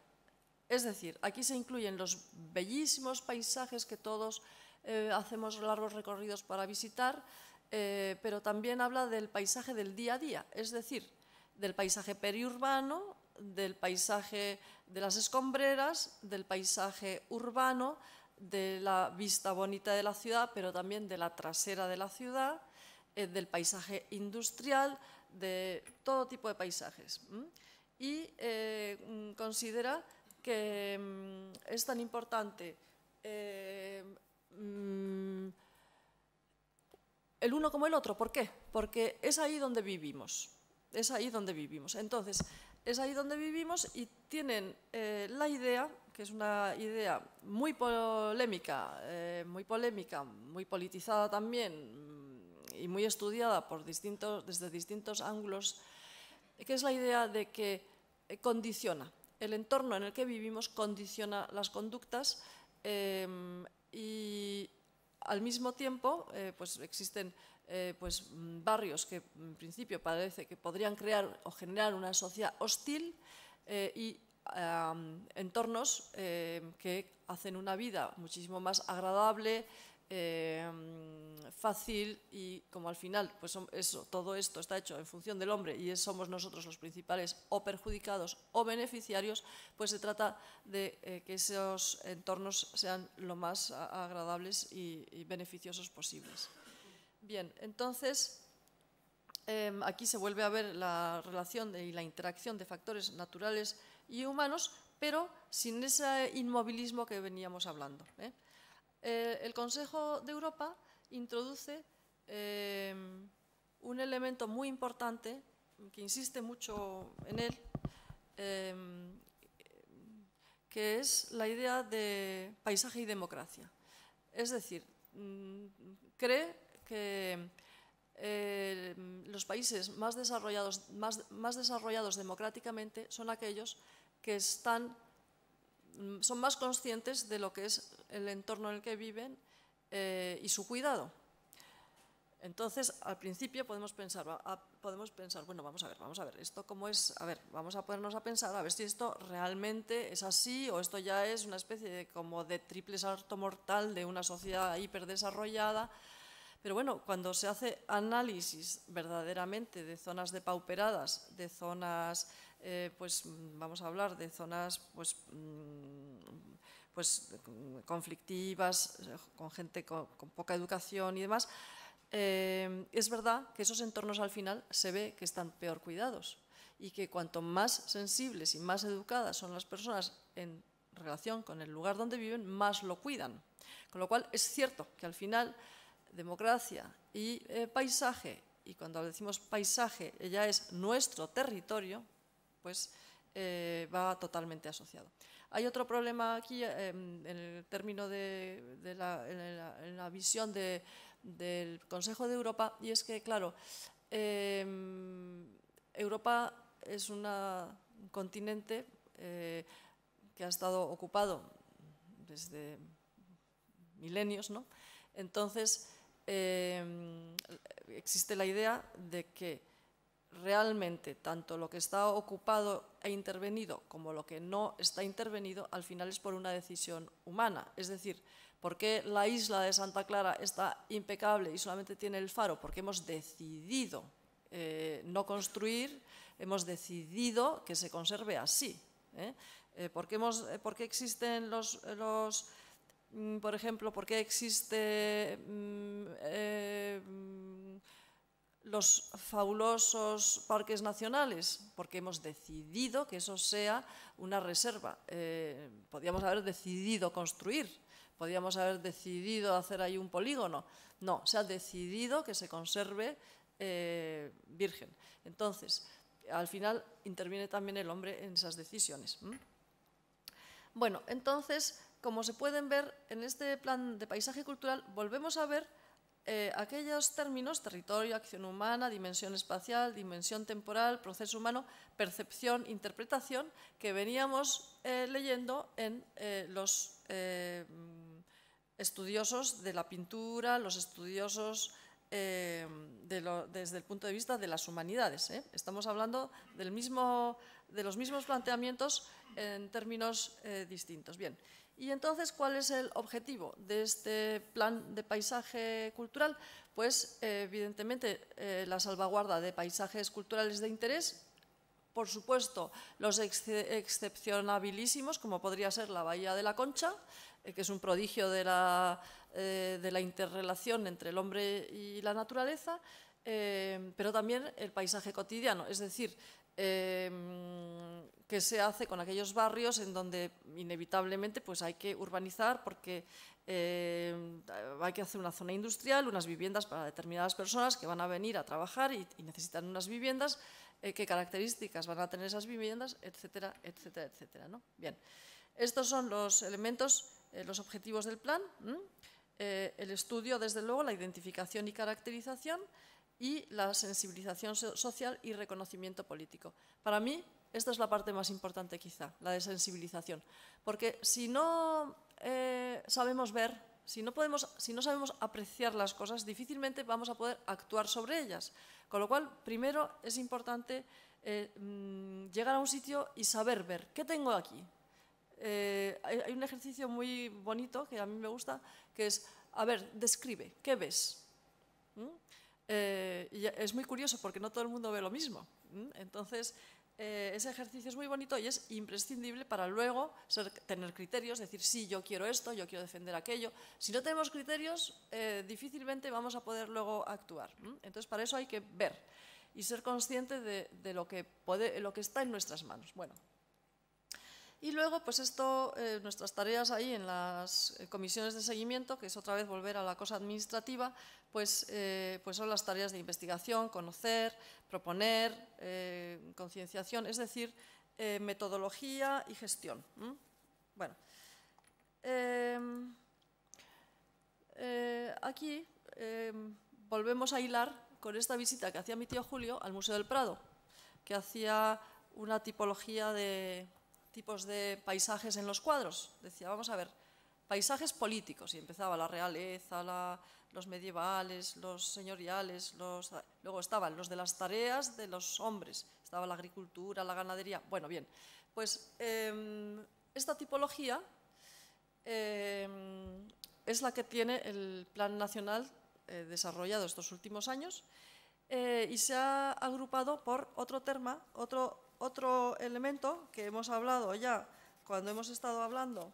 [SPEAKER 1] Es decir, aquí se incluyen los bellísimos paisajes que todos eh, hacemos largos recorridos para visitar, eh, pero también habla del paisaje del día a día, es decir, del paisaje periurbano, del paisaje de las escombreras, del paisaje urbano, de la vista bonita de la ciudad, pero también de la trasera de la ciudad, eh, del paisaje industrial, de todo tipo de paisajes. Y eh, mm, considera que mm, es tan importante eh, mm, el uno como el otro. ¿Por qué? Porque es ahí donde vivimos. Es ahí donde vivimos. Entonces, es ahí donde vivimos y tienen eh, la idea, que es una idea muy polémica, muy polémica, muy politizada también, y muy estudiada por distintos, desde distintos ángulos, que es la idea de que eh, condiciona, el entorno en el que vivimos condiciona las conductas eh, y al mismo tiempo eh, pues existen pues, barrios que en principio parece que podrían crear o generar una sociedad hostil y entornos que hacen una vida muchísimo más agradable, Em, fácil y como al final pues eso, todo esto está hecho en función del hombre y somos nosotros los principales o perjudicados o beneficiarios, pues se trata de eh, que esos entornos sean lo más agradables y, beneficiosos posibles. Bien, entonces em, aquí se vuelve a ver la relación y la interacción de factores naturales y humanos, pero sin ese inmovilismo que veníamos hablando. ¿eh? Eh, el Consejo de Europa introduce em, un elemento muy importante, que insiste mucho en él, em, que es la idea de paisaje y democracia. Es decir, mm, cree que eh, los países más desarrollados, más desarrollados democráticamente son aquellos que están Mm, son más conscientes de lo que es el entorno en el que viven eh, y su cuidado. Entonces, al principio podemos pensar, podemos pensar, bueno, vamos a ver, vamos a ver, esto cómo es, a ver, vamos a ponernos a pensar, a ver si esto realmente es así o esto ya es una especie de, como de triple salto mortal de una sociedad hiperdesarrollada. Pero bueno, cuando se hace análisis verdaderamente de zonas depauperadas, de zonas eh, pues mm, vamos a hablar de zonas pues, mm, pues conflictivas, eh, con gente con, poca educación y demás, eh, es verdad que esos entornos al final se ve que están peor cuidados y que cuanto más sensibles y más educadas son las personas en relación con el lugar donde viven, más lo cuidan. Con lo cual es cierto que al final democracia y paisaje, y cuando decimos paisaje ya es nuestro territorio, pues eh, va totalmente asociado. Hay otro problema aquí em, en el término de, la, visión del Consejo de Europa y es que, claro, em, Europa es un continente eh, que ha estado ocupado desde milenios, ¿no? Entonces, em, existe la idea de que realmente tanto lo que está ocupado e intervenido como lo que no está intervenido, al final es por una decisión humana. Es decir, ¿por qué la isla de Santa Clara está impecable y solamente tiene el faro? Porque hemos decidido eh, no construir, hemos decidido que se conserve así. ¿eh? eh por qué hemos, eh, existen los, mm, por ejemplo, por qué existe... Mm, mm, los fabulosos parques nacionales, porque hemos decidido que eso sea una reserva. Eh, Podríamos haber decidido construir, podíamos haber decidido hacer ahí un polígono. No, se ha decidido que se conserve eh, virgen. Entonces, al final interviene también el hombre en esas decisiones. Bueno, entonces, como se pueden ver, en este plan de paisaje cultural volvemos a ver eh, aquellos términos, territorio, acción humana, dimensión espacial, dimensión temporal, proceso humano, percepción, interpretación, que veníamos eh, leyendo en eh, los estudiosos de la pintura, los estudiosos desde el punto de vista de las humanidades. Estamos hablando de los mismos planteamientos en términos distintos. Bien, y entonces, ¿cuál es el objetivo de este plan de paisaje cultural? Pues, evidentemente, eh, la salvaguarda de paisajes culturales de interés, por supuesto, los excepcionabilísimos, como podría ser la Bahía de la Concha, eh, que es un prodigio eh, de la, interrelación entre el hombre y la naturaleza, pero también el paisaje cotidiano, es decir, qué se hace con aquellos barrios en donde inevitablemente pues hay que urbanizar porque eh, hay que hacer una zona industrial, unas viviendas para determinadas personas que van a venir a trabajar y, necesitan unas viviendas, eh, qué características van a tener esas viviendas, etcétera, etcétera, etcétera. ¿no? Bien, estos son los elementos, eh, los objetivos del plan, el estudio, desde luego, la identificación y caracterización y la sensibilización social y reconocimiento político. Para mí, esta es la parte más importante quizá, la de sensibilización. Porque si no eh, sabemos ver, si no, podemos, si no sabemos apreciar las cosas, difícilmente vamos a poder actuar sobre ellas. Con lo cual, primero es importante eh, mm, llegar a un sitio y saber ver, ¿qué tengo aquí? Eh, hay, un ejercicio muy bonito que a mí me gusta, que es, a ver, describe, ¿qué ves? ¿Mm? es muy curioso porque no todo el mundo ve lo mismo. ¿Mm? Entonces, eh, ese ejercicio es muy bonito y es imprescindible para luego tener criterios, decir, sí, yo quiero esto, yo quiero defender aquello. Si no tenemos criterios, eh, difícilmente vamos a poder luego actuar. Entonces, para eso hay que ver y ser consciente de, lo, que lo que está en nuestras manos. Bueno, y luego, pues esto, eh, nuestras tareas ahí en las eh, comisiones de seguimiento, que es otra vez volver a la cosa administrativa, pues, eh, pues son las tareas de investigación, conocer, proponer, concienciación, es decir, metodología y gestión. Bueno, em, aquí em, volvemos a hilar con esta visita que hacía mi tío Julio al Museo del Prado, que hacía una tipología de tipos de paisajes en los cuadros. Decía, vamos a ver, paisajes políticos, y empezaba la realeza, los medievales, los señoriales, los, luego estaban los de las tareas de los hombres, estaba la agricultura, la ganadería, bueno, bien. Pues em, esta tipología em, es la que tiene el Plan Nacional eh, desarrollado estos últimos años eh, y se ha agrupado por otro, tema, otro otro elemento que hemos hablado ya cuando hemos estado hablando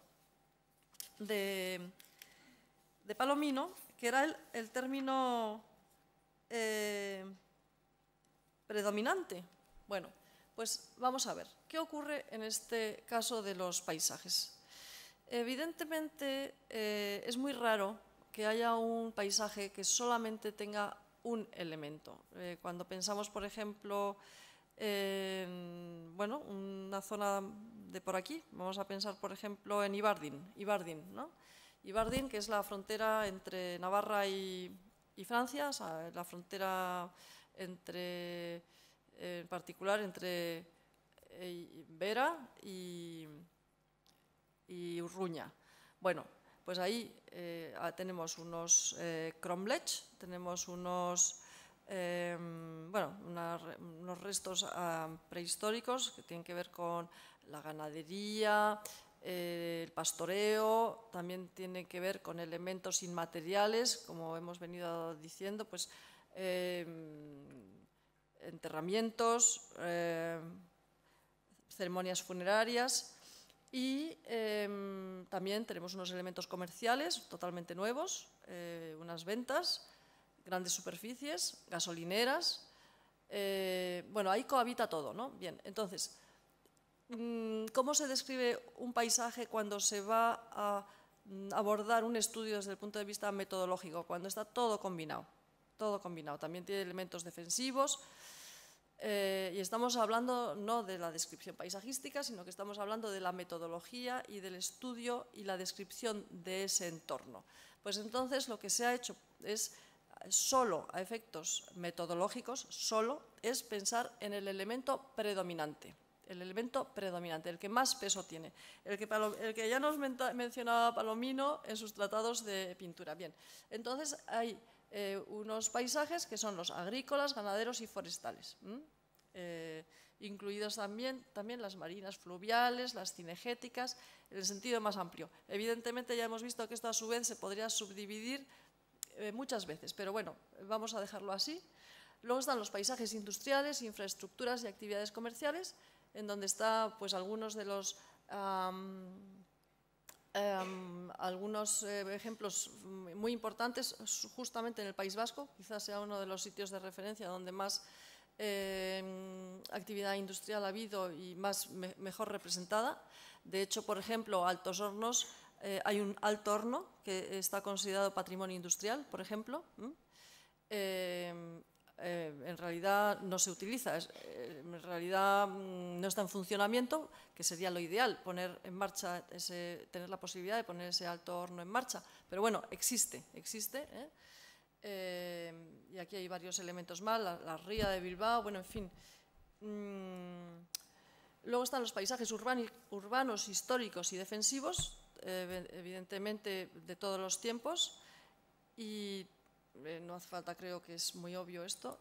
[SPEAKER 1] de, Palomino, que era el, término eh, predominante. Bueno, pues vamos a ver, ¿qué ocurre en este caso de los paisajes? Evidentemente eh, es muy raro que haya un paisaje que solamente tenga un elemento. Eh, cuando pensamos, por ejemplo, bueno, una zona de por aquí. Vamos a pensar, por ejemplo, en Ibardín, Ibardin ¿no? que es la frontera entre Navarra y, Francia, la frontera entre, en particular entre eh, Vera y, Urruña. Bueno, pues ahí eh, tenemos unos eh, tenemos unos Em, bueno, unos restos ah, prehistóricos que tienen que ver con la ganadería, eh, el pastoreo, también tienen que ver con elementos inmateriales, como hemos venido diciendo, pues em, enterramientos, em, ceremonias funerarias. Y también tenemos unos elementos comerciales totalmente nuevos, eh, unas ventas grandes superficies, gasolineras. Eh, bueno, ahí cohabita todo, ¿no? Bien, entonces, mm, ¿cómo se describe un paisaje cuando se va a mm, abordar un estudio desde el punto de vista metodológico, cuando está todo combinado? Todo combinado. También tiene elementos defensivos. Eh, y estamos hablando no de la descripción paisajística, sino que estamos hablando de la metodología y del estudio y la descripción de ese entorno. Pues entonces lo que se ha hecho es solo a efectos metodológicos, solo es pensar en el elemento predominante, el elemento predominante, el que más peso tiene, el que, ya nos mencionaba Palomino en sus tratados de pintura. Bien, entonces hay eh, unos paisajes que son los agrícolas, ganaderos y forestales. incluidos eh, incluidas también, también las marinas fluviales, las cinegéticas, en el sentido más amplio. Evidentemente ya hemos visto que esto a su vez se podría subdividir eh, muchas veces, pero bueno, vamos a dejarlo así. Luego están los paisajes industriales, infraestructuras y actividades comerciales, en donde está pues algunos de los algunos eh, ejemplos muy importantes justamente en el País Vasco, quizás sea uno de los sitios de referencia donde más em, actividad industrial ha habido y más mejor representada. De hecho, por ejemplo, Altos Hornos eh, hay un alto horno que está considerado patrimonio industrial, por ejemplo. Eh, eh, en realidad no se utiliza, en realidad mm, no está en funcionamiento, que sería lo ideal, poner en marcha ese, tener la posibilidad de poner ese alto horno en marcha. Pero bueno, existe, existe. y aquí hay varios elementos más, la, ría de Bilbao, bueno, en fin. Mm, luego están los paisajes urbanos, históricos y defensivos, eh, evidentemente de todos los tiempos y eh, no hace falta, creo que es muy obvio esto.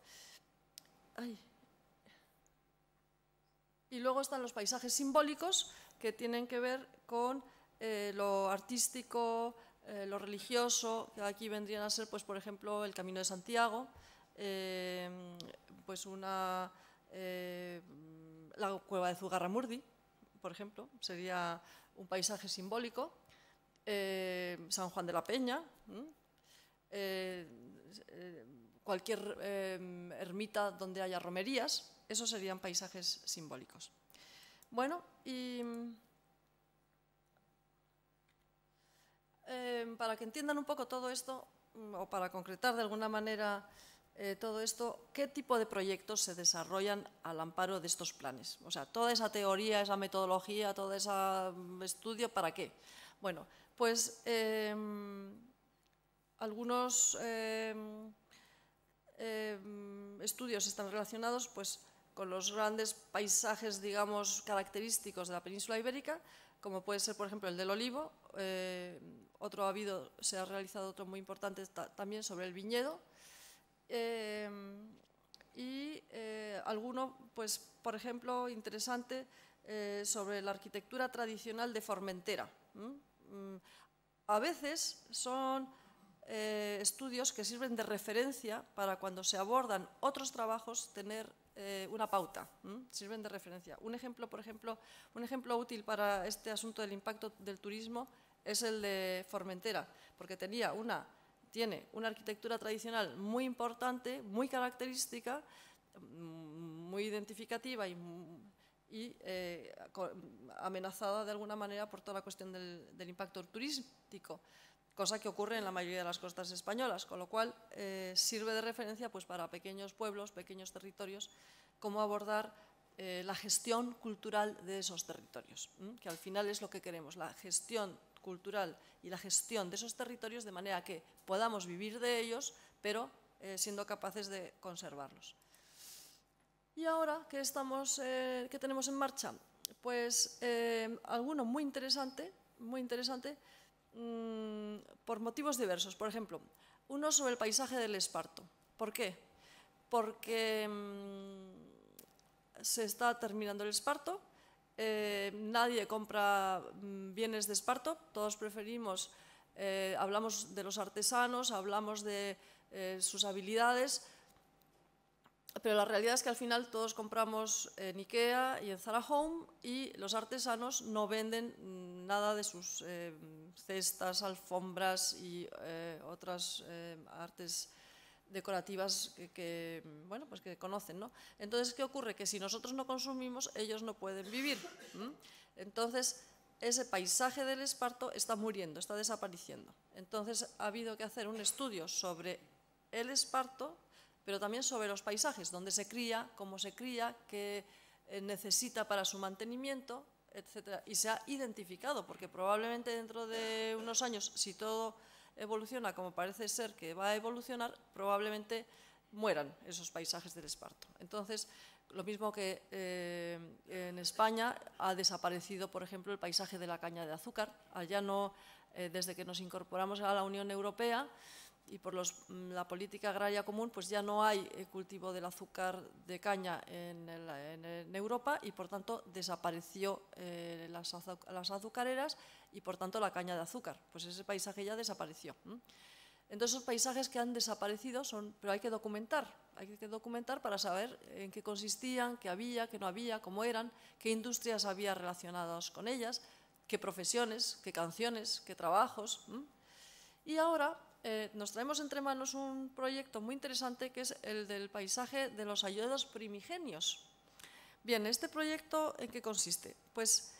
[SPEAKER 1] Y luego están los paisajes simbólicos que tienen que ver con eh, lo artístico, lo religioso, que aquí vendrían a ser, pues, por ejemplo, el Camino de Santiago, pues una, la cueva de Zugarramurdi, por ejemplo, sería un paisaje simbólico, eh, San Juan de la Peña, eh, eh, cualquier ermita donde haya romerías, esos serían paisajes simbólicos. Bueno, y para que entiendan un poco todo esto, mm, o para concretar de alguna manera eh, todo esto, ¿qué tipo de proyectos se desarrollan al amparo de estos planes? O sea, toda esa teoría, esa metodología, todo ese estudio, ¿para qué? Bueno, pues em, algunos em, em, estudios están relacionados pues, con los grandes paisajes, digamos, característicos de la península ibérica, como puede ser, por ejemplo, el del olivo. Eh, otro ha habido, se ha realizado otro muy importante también sobre el viñedo Em, y eh, alguno, pues, por ejemplo, interesante eh, sobre la arquitectura tradicional de Formentera. Mm, a veces son eh, estudios que sirven de referencia para cuando se abordan otros trabajos tener una pauta, sirven de referencia. Un ejemplo, por ejemplo, un ejemplo útil para este asunto del impacto del turismo es el de Formentera, porque tenía una tiene una arquitectura tradicional muy importante, muy característica, mm, muy identificativa y, mm, eh, amenazada de alguna manera por toda la cuestión del, impacto turístico, cosa que ocurre en la mayoría de las costas españolas, con lo cual eh, sirve de referencia pues, para pequeños pueblos, pequeños territorios, cómo abordar eh, la gestión cultural de esos territorios, que al final es lo que queremos, la gestión cultural y la gestión de esos territorios de manera que podamos vivir de ellos, pero eh, siendo capaces de conservarlos. ¿Y ahora qué, estamos, eh, tenemos en marcha? Pues eh, alguno muy interesante, muy interesante mm, por motivos diversos. Por ejemplo, uno sobre el paisaje del esparto. ¿Por qué? Porque mm, se está terminando el esparto, eh, nadie compra mm, bienes de esparto, todos preferimos, eh, hablamos de los artesanos, hablamos de eh, sus habilidades, pero la realidad es que al final todos compramos en Ikea y en Zara Home y los artesanos no venden mm, nada de sus cestas, alfombras y otras artes decorativas que, bueno, pues que conocen. ¿no? Entonces, ¿qué ocurre? Que si nosotros no consumimos, ellos no pueden vivir. Entonces, ese paisaje del esparto está muriendo, está desapareciendo. Entonces, ha habido que hacer un estudio sobre el esparto, pero también sobre los paisajes, dónde se cría, cómo se cría, qué eh, necesita para su mantenimiento, etc. Y se ha identificado, porque probablemente dentro de unos años, si todo evoluciona como parece ser que va a evolucionar, probablemente mueran esos paisajes del esparto. Entonces, lo mismo que eh, en España ha desaparecido, por ejemplo, el paisaje de la caña de azúcar. Allá no, eh, desde que nos incorporamos a la Unión Europea, y por mm, la política agraria común, pues ya no hay eh, cultivo del azúcar de caña en, Europa y, por tanto, desapareció eh, las, las, azucareras y, por tanto, la caña de azúcar. Pues ese paisaje ya desapareció. Entonces, esos paisajes que han desaparecido son, pero hay que documentar, hay que documentar para saber en qué consistían, qué había, qué no había, cómo eran, qué industrias había relacionadas con ellas, qué profesiones, qué canciones, qué trabajos. Y ahora eh, nos traemos entre manos un proyecto muy interesante que es el del paisaje de los ayudos primigenios. Bien, ¿este proyecto en qué consiste? Pues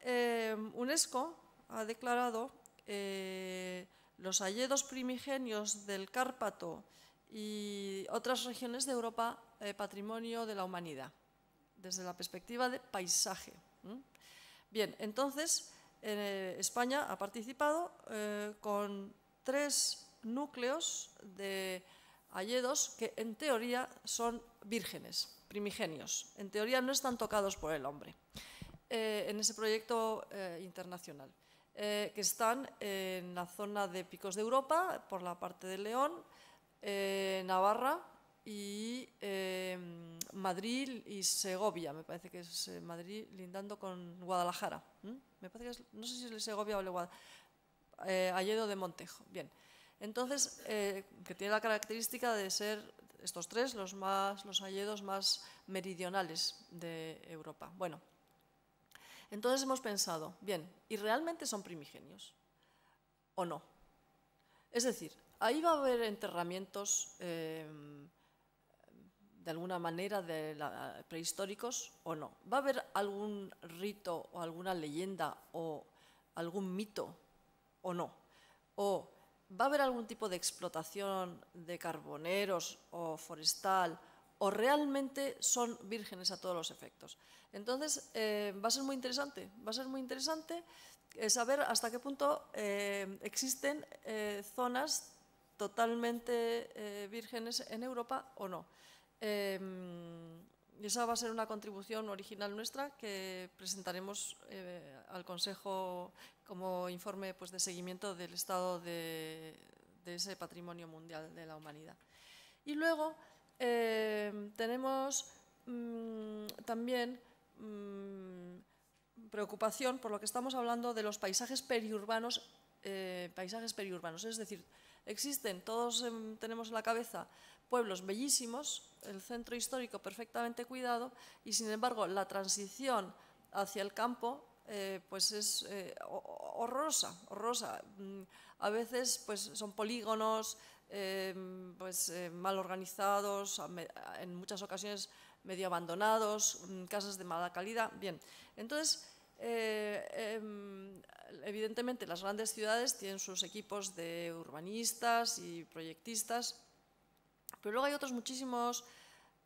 [SPEAKER 1] eh, UNESCO ha declarado eh, los hayedos primigenios del Cárpato y otras regiones de Europa patrimonio de la humanidad, desde la perspectiva de paisaje. Bien, entonces España ha participado con tres núcleos de hayedos que en teoría son vírgenes, primigenios. En teoría no están tocados por el hombre eh, en ese proyecto eh, internacional. Eh, que están en la zona de Picos de Europa, por la parte de León, Navarra y Madrid y Segovia, me parece que es Madrid lindando con Guadalajara. Me parece que no sé si es Segovia o Guadalajara. de Montejo. Bien. Entonces, eh, que tiene la característica de ser estos tres los, más, los más meridionales de Europa. Bueno, entonces hemos pensado, bien, ¿y realmente son primigenios o no? Es decir, ahí va a haber enterramientos eh, de alguna manera de prehistóricos o no. ¿Va a haber algún rito o alguna leyenda o algún mito o no? O ¿Va a haber algún tipo de explotación de carboneros o forestal? ¿O realmente son vírgenes a todos los efectos? Entonces, eh, va a ser muy interesante. Va a ser muy interesante eh, saber hasta qué punto eh, existen zonas totalmente vírgenes en Europa o no. y esa va a ser una contribución original nuestra que presentaremos al Consejo como informe pues, de seguimiento del estado de, ese patrimonio mundial de la humanidad. Y luego eh, tenemos mm, también mm, preocupación por lo que estamos hablando de los paisajes periurbanos, eh, paisajes periurbanos, es decir, existen, todos tenemos en la cabeza pueblos bellísimos, el centro histórico perfectamente cuidado y sin embargo la transición hacia el campo eh, pues es eh, horrorosa, horrorosa. Mm, a veces pues son polígonos em, pues, eh, mal organizados, en muchas ocasiones medio abandonados, mm, casas de mala calidad. Bien, entonces em, evidentemente las grandes ciudades tienen sus equipos de urbanistas y proyectistas, pero luego hay otros muchísimos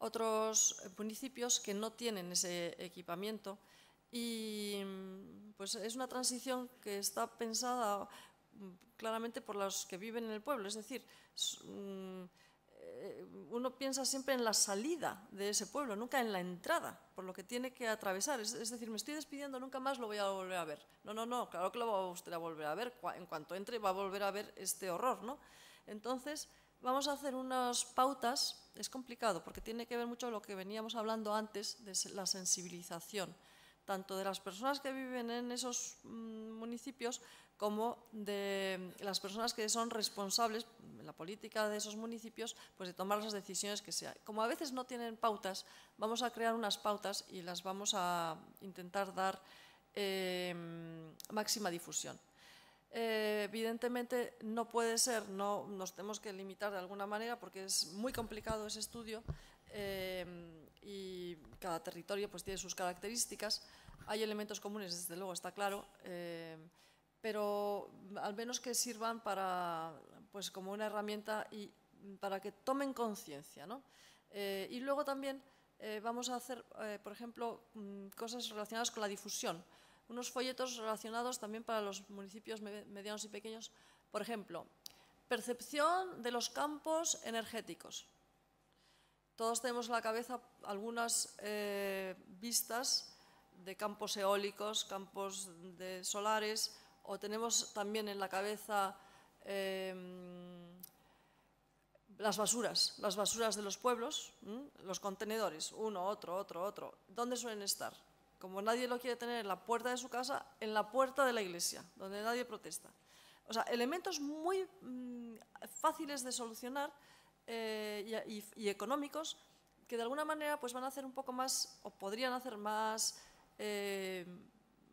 [SPEAKER 1] otros municipios que no tienen ese equipamiento y mm, pues es una transición que está pensada mm, claramente por los que viven en el pueblo, es decir, mm, eh, uno piensa siempre en la salida de ese pueblo, nunca en la entrada, por lo que tiene que atravesar. Es, decir, me estoy despidiendo, nunca más lo voy a volver a ver. No, no, no, claro que lo va usted a volver a ver. En cuanto entre va a volver a ver este horror, ¿no? Entonces, vamos a hacer unas pautas. Es complicado porque tiene que ver mucho con lo que veníamos hablando antes de la sensibilización tanto de las personas que viven en esos mm, municipios como de las personas que son responsables en la política de esos municipios, pues de tomar las decisiones que sea. Como a veces no tienen pautas, vamos a crear unas pautas y las vamos a intentar dar em, máxima difusión. Eh, evidentemente no puede ser, no, nos tenemos que limitar de alguna manera porque es muy complicado ese estudio. Em, y cada territorio pues, tiene sus características. Hay elementos comunes, desde luego, está claro, eh, pero al menos que sirvan para, pues, como una herramienta para que tomen conciencia. Eh, y luego también eh, vamos a hacer, por ejemplo, mm, cosas relacionadas con la difusión. Unos folletos relacionados también para los municipios medianos y pequeños. Por ejemplo, percepción de los campos energéticos todos tenemos en la cabeza algunas eh, vistas de campos eólicos, campos de solares, o tenemos también en la cabeza em, las basuras, las basuras de los pueblos, los contenedores, uno, otro, otro, otro. ¿Dónde suelen estar? Como nadie lo quiere tener en la puerta de su casa, en la puerta de la iglesia, donde nadie protesta. O sea, elementos muy mm, fáciles de solucionar, eh, y, económicos que de alguna manera pues van a hacer un poco más o podrían hacer más eh,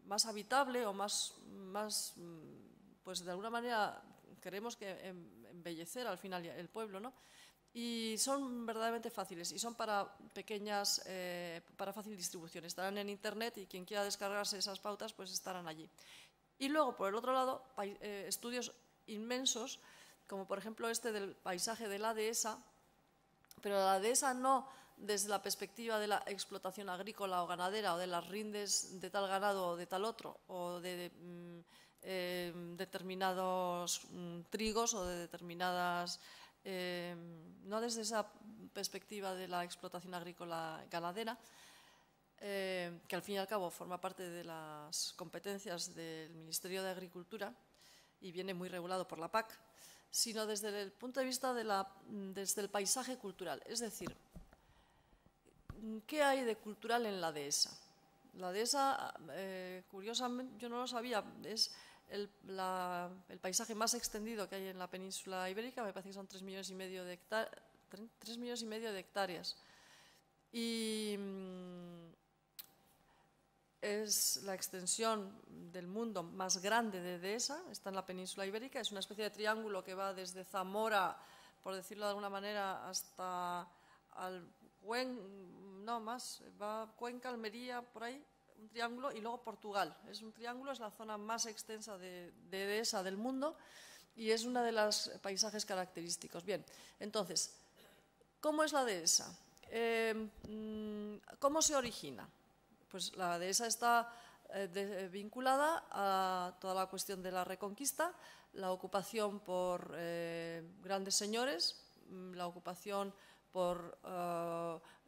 [SPEAKER 1] más habitable o más más mm, pues de alguna manera queremos que em, embellecer al final el pueblo no y son verdaderamente fáciles y son para pequeñas eh, para fácil distribución estarán en internet y quien quiera descargarse esas pautas pues estarán allí y luego por el otro lado estudios inmensos como por ejemplo este del paisaje de la dehesa, pero la dehesa no desde la perspectiva de la explotación agrícola o ganadera o de las rindes de tal ganado o de tal otro, o de mm, em, determinados mm, trigos o de determinadas... Em, no desde esa perspectiva de la explotación agrícola ganadera, em, que al fin y al cabo forma parte de las competencias del Ministerio de Agricultura y viene muy regulado por la PAC, sino desde el punto de vista de la, desde el paisaje cultural. Es decir, ¿qué hay de cultural en la dehesa? La dehesa, eh, curiosamente, yo no lo sabía, es el, paisaje más extendido que hay en la península ibérica, me parece que son 3 millones y medio de, hectáreas, millones y medio mm, de hectáreas es la extensión del mundo más grande de dehesa, está en la península ibérica, es una especie de triángulo que va desde Zamora, por decirlo de alguna manera, hasta más, va Cuenca, Almería, por ahí, un triángulo, y luego Portugal. Es un triángulo, es la zona más extensa de, dehesa del mundo y es uno de los paisajes característicos. Bien, entonces, ¿cómo es la dehesa? Eh, mm, ¿Cómo se origina? pues la dehesa está eh, eh, vinculada a toda la cuestión de la reconquista, la ocupación por eh, grandes señores, mm, la ocupación por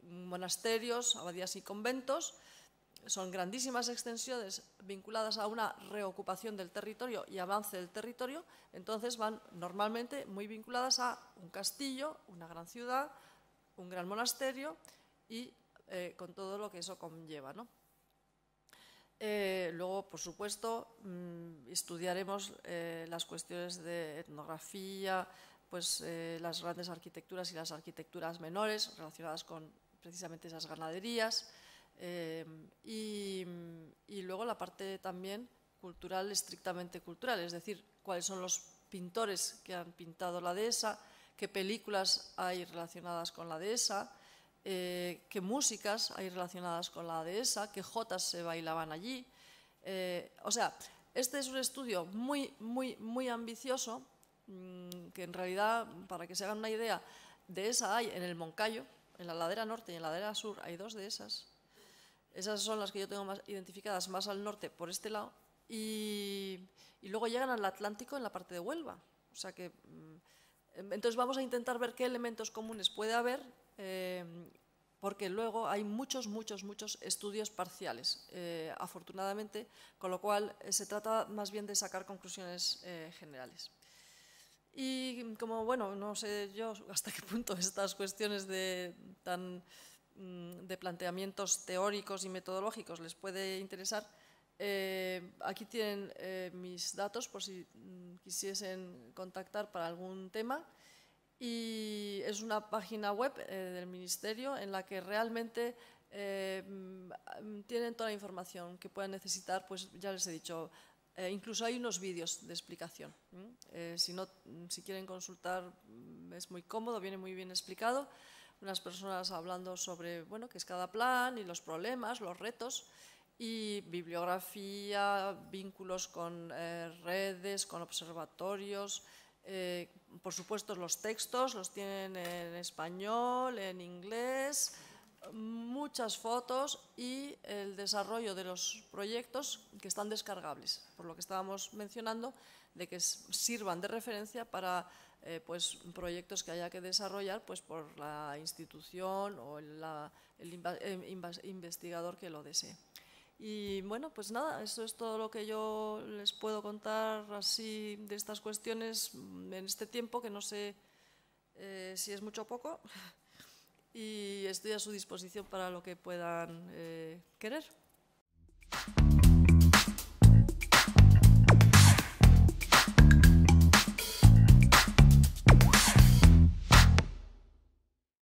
[SPEAKER 1] monasterios, abadías y conventos. Son grandísimas extensiones vinculadas a una reocupación del territorio y avance del territorio, entonces van normalmente muy vinculadas a un castillo, una gran ciudad, un gran monasterio y eh, con todo lo que eso conlleva. Eh, luego, por supuesto, mm, estudiaremos eh, las cuestiones de etnografía, pues, las grandes arquitecturas y las arquitecturas menores relacionadas con precisamente esas ganaderías. Y, y luego la parte también cultural, estrictamente cultural, es decir, cuáles son los pintores que han pintado la dehesa, qué películas hay relacionadas con la dehesa, eh, qué músicas hay relacionadas con la dehesa, qué jotas se bailaban allí. Eh, o sea, este es un estudio muy, muy, muy ambicioso, mm, que en realidad, para que se hagan una idea, dehesa hay en el Moncayo, en la ladera norte y en la ladera sur, hay dos de Esas esas son las que yo tengo más identificadas más al norte, por este lado, y, luego llegan al Atlántico en la parte de Huelva. O sea que, mm, entonces vamos a intentar ver qué elementos comunes puede haber eh, porque luego hay muchos, muchos, muchos estudios parciales, eh, afortunadamente, con lo cual eh, se trata más bien de sacar conclusiones generales. Y como, bueno, no sé yo <laughs> hasta qué punto estas cuestiones mm, de planteamientos teóricos y metodológicos les puede interesar, aquí tienen mis datos por si mm, quisiesen contactar para algún tema y es una página web eh, del Ministerio en la que realmente eh, mm, tienen toda la información que puedan necesitar, pues ya les he dicho, eh, incluso hay unos vídeos de explicación. si, no, mm, si quieren consultar mm, es muy cómodo, viene muy bien explicado, unas personas hablando sobre bueno, qué es cada plan y los problemas, los retos y bibliografía, vínculos con redes, con observatorios, eh, por supuesto, los textos los tienen en español, en inglés, muchas fotos y el desarrollo de los proyectos que están descargables, por lo que estábamos mencionando, de que sirvan de referencia para eh, pues, proyectos que haya que desarrollar pues, por la institución o el eh, investigador que lo desee. Y bueno, pues nada, eso es todo lo que yo les puedo contar así de estas cuestiones mm, en este tiempo, que no sé eh, si es mucho o poco, <laughs> y estoy a su disposición para lo que puedan eh, querer.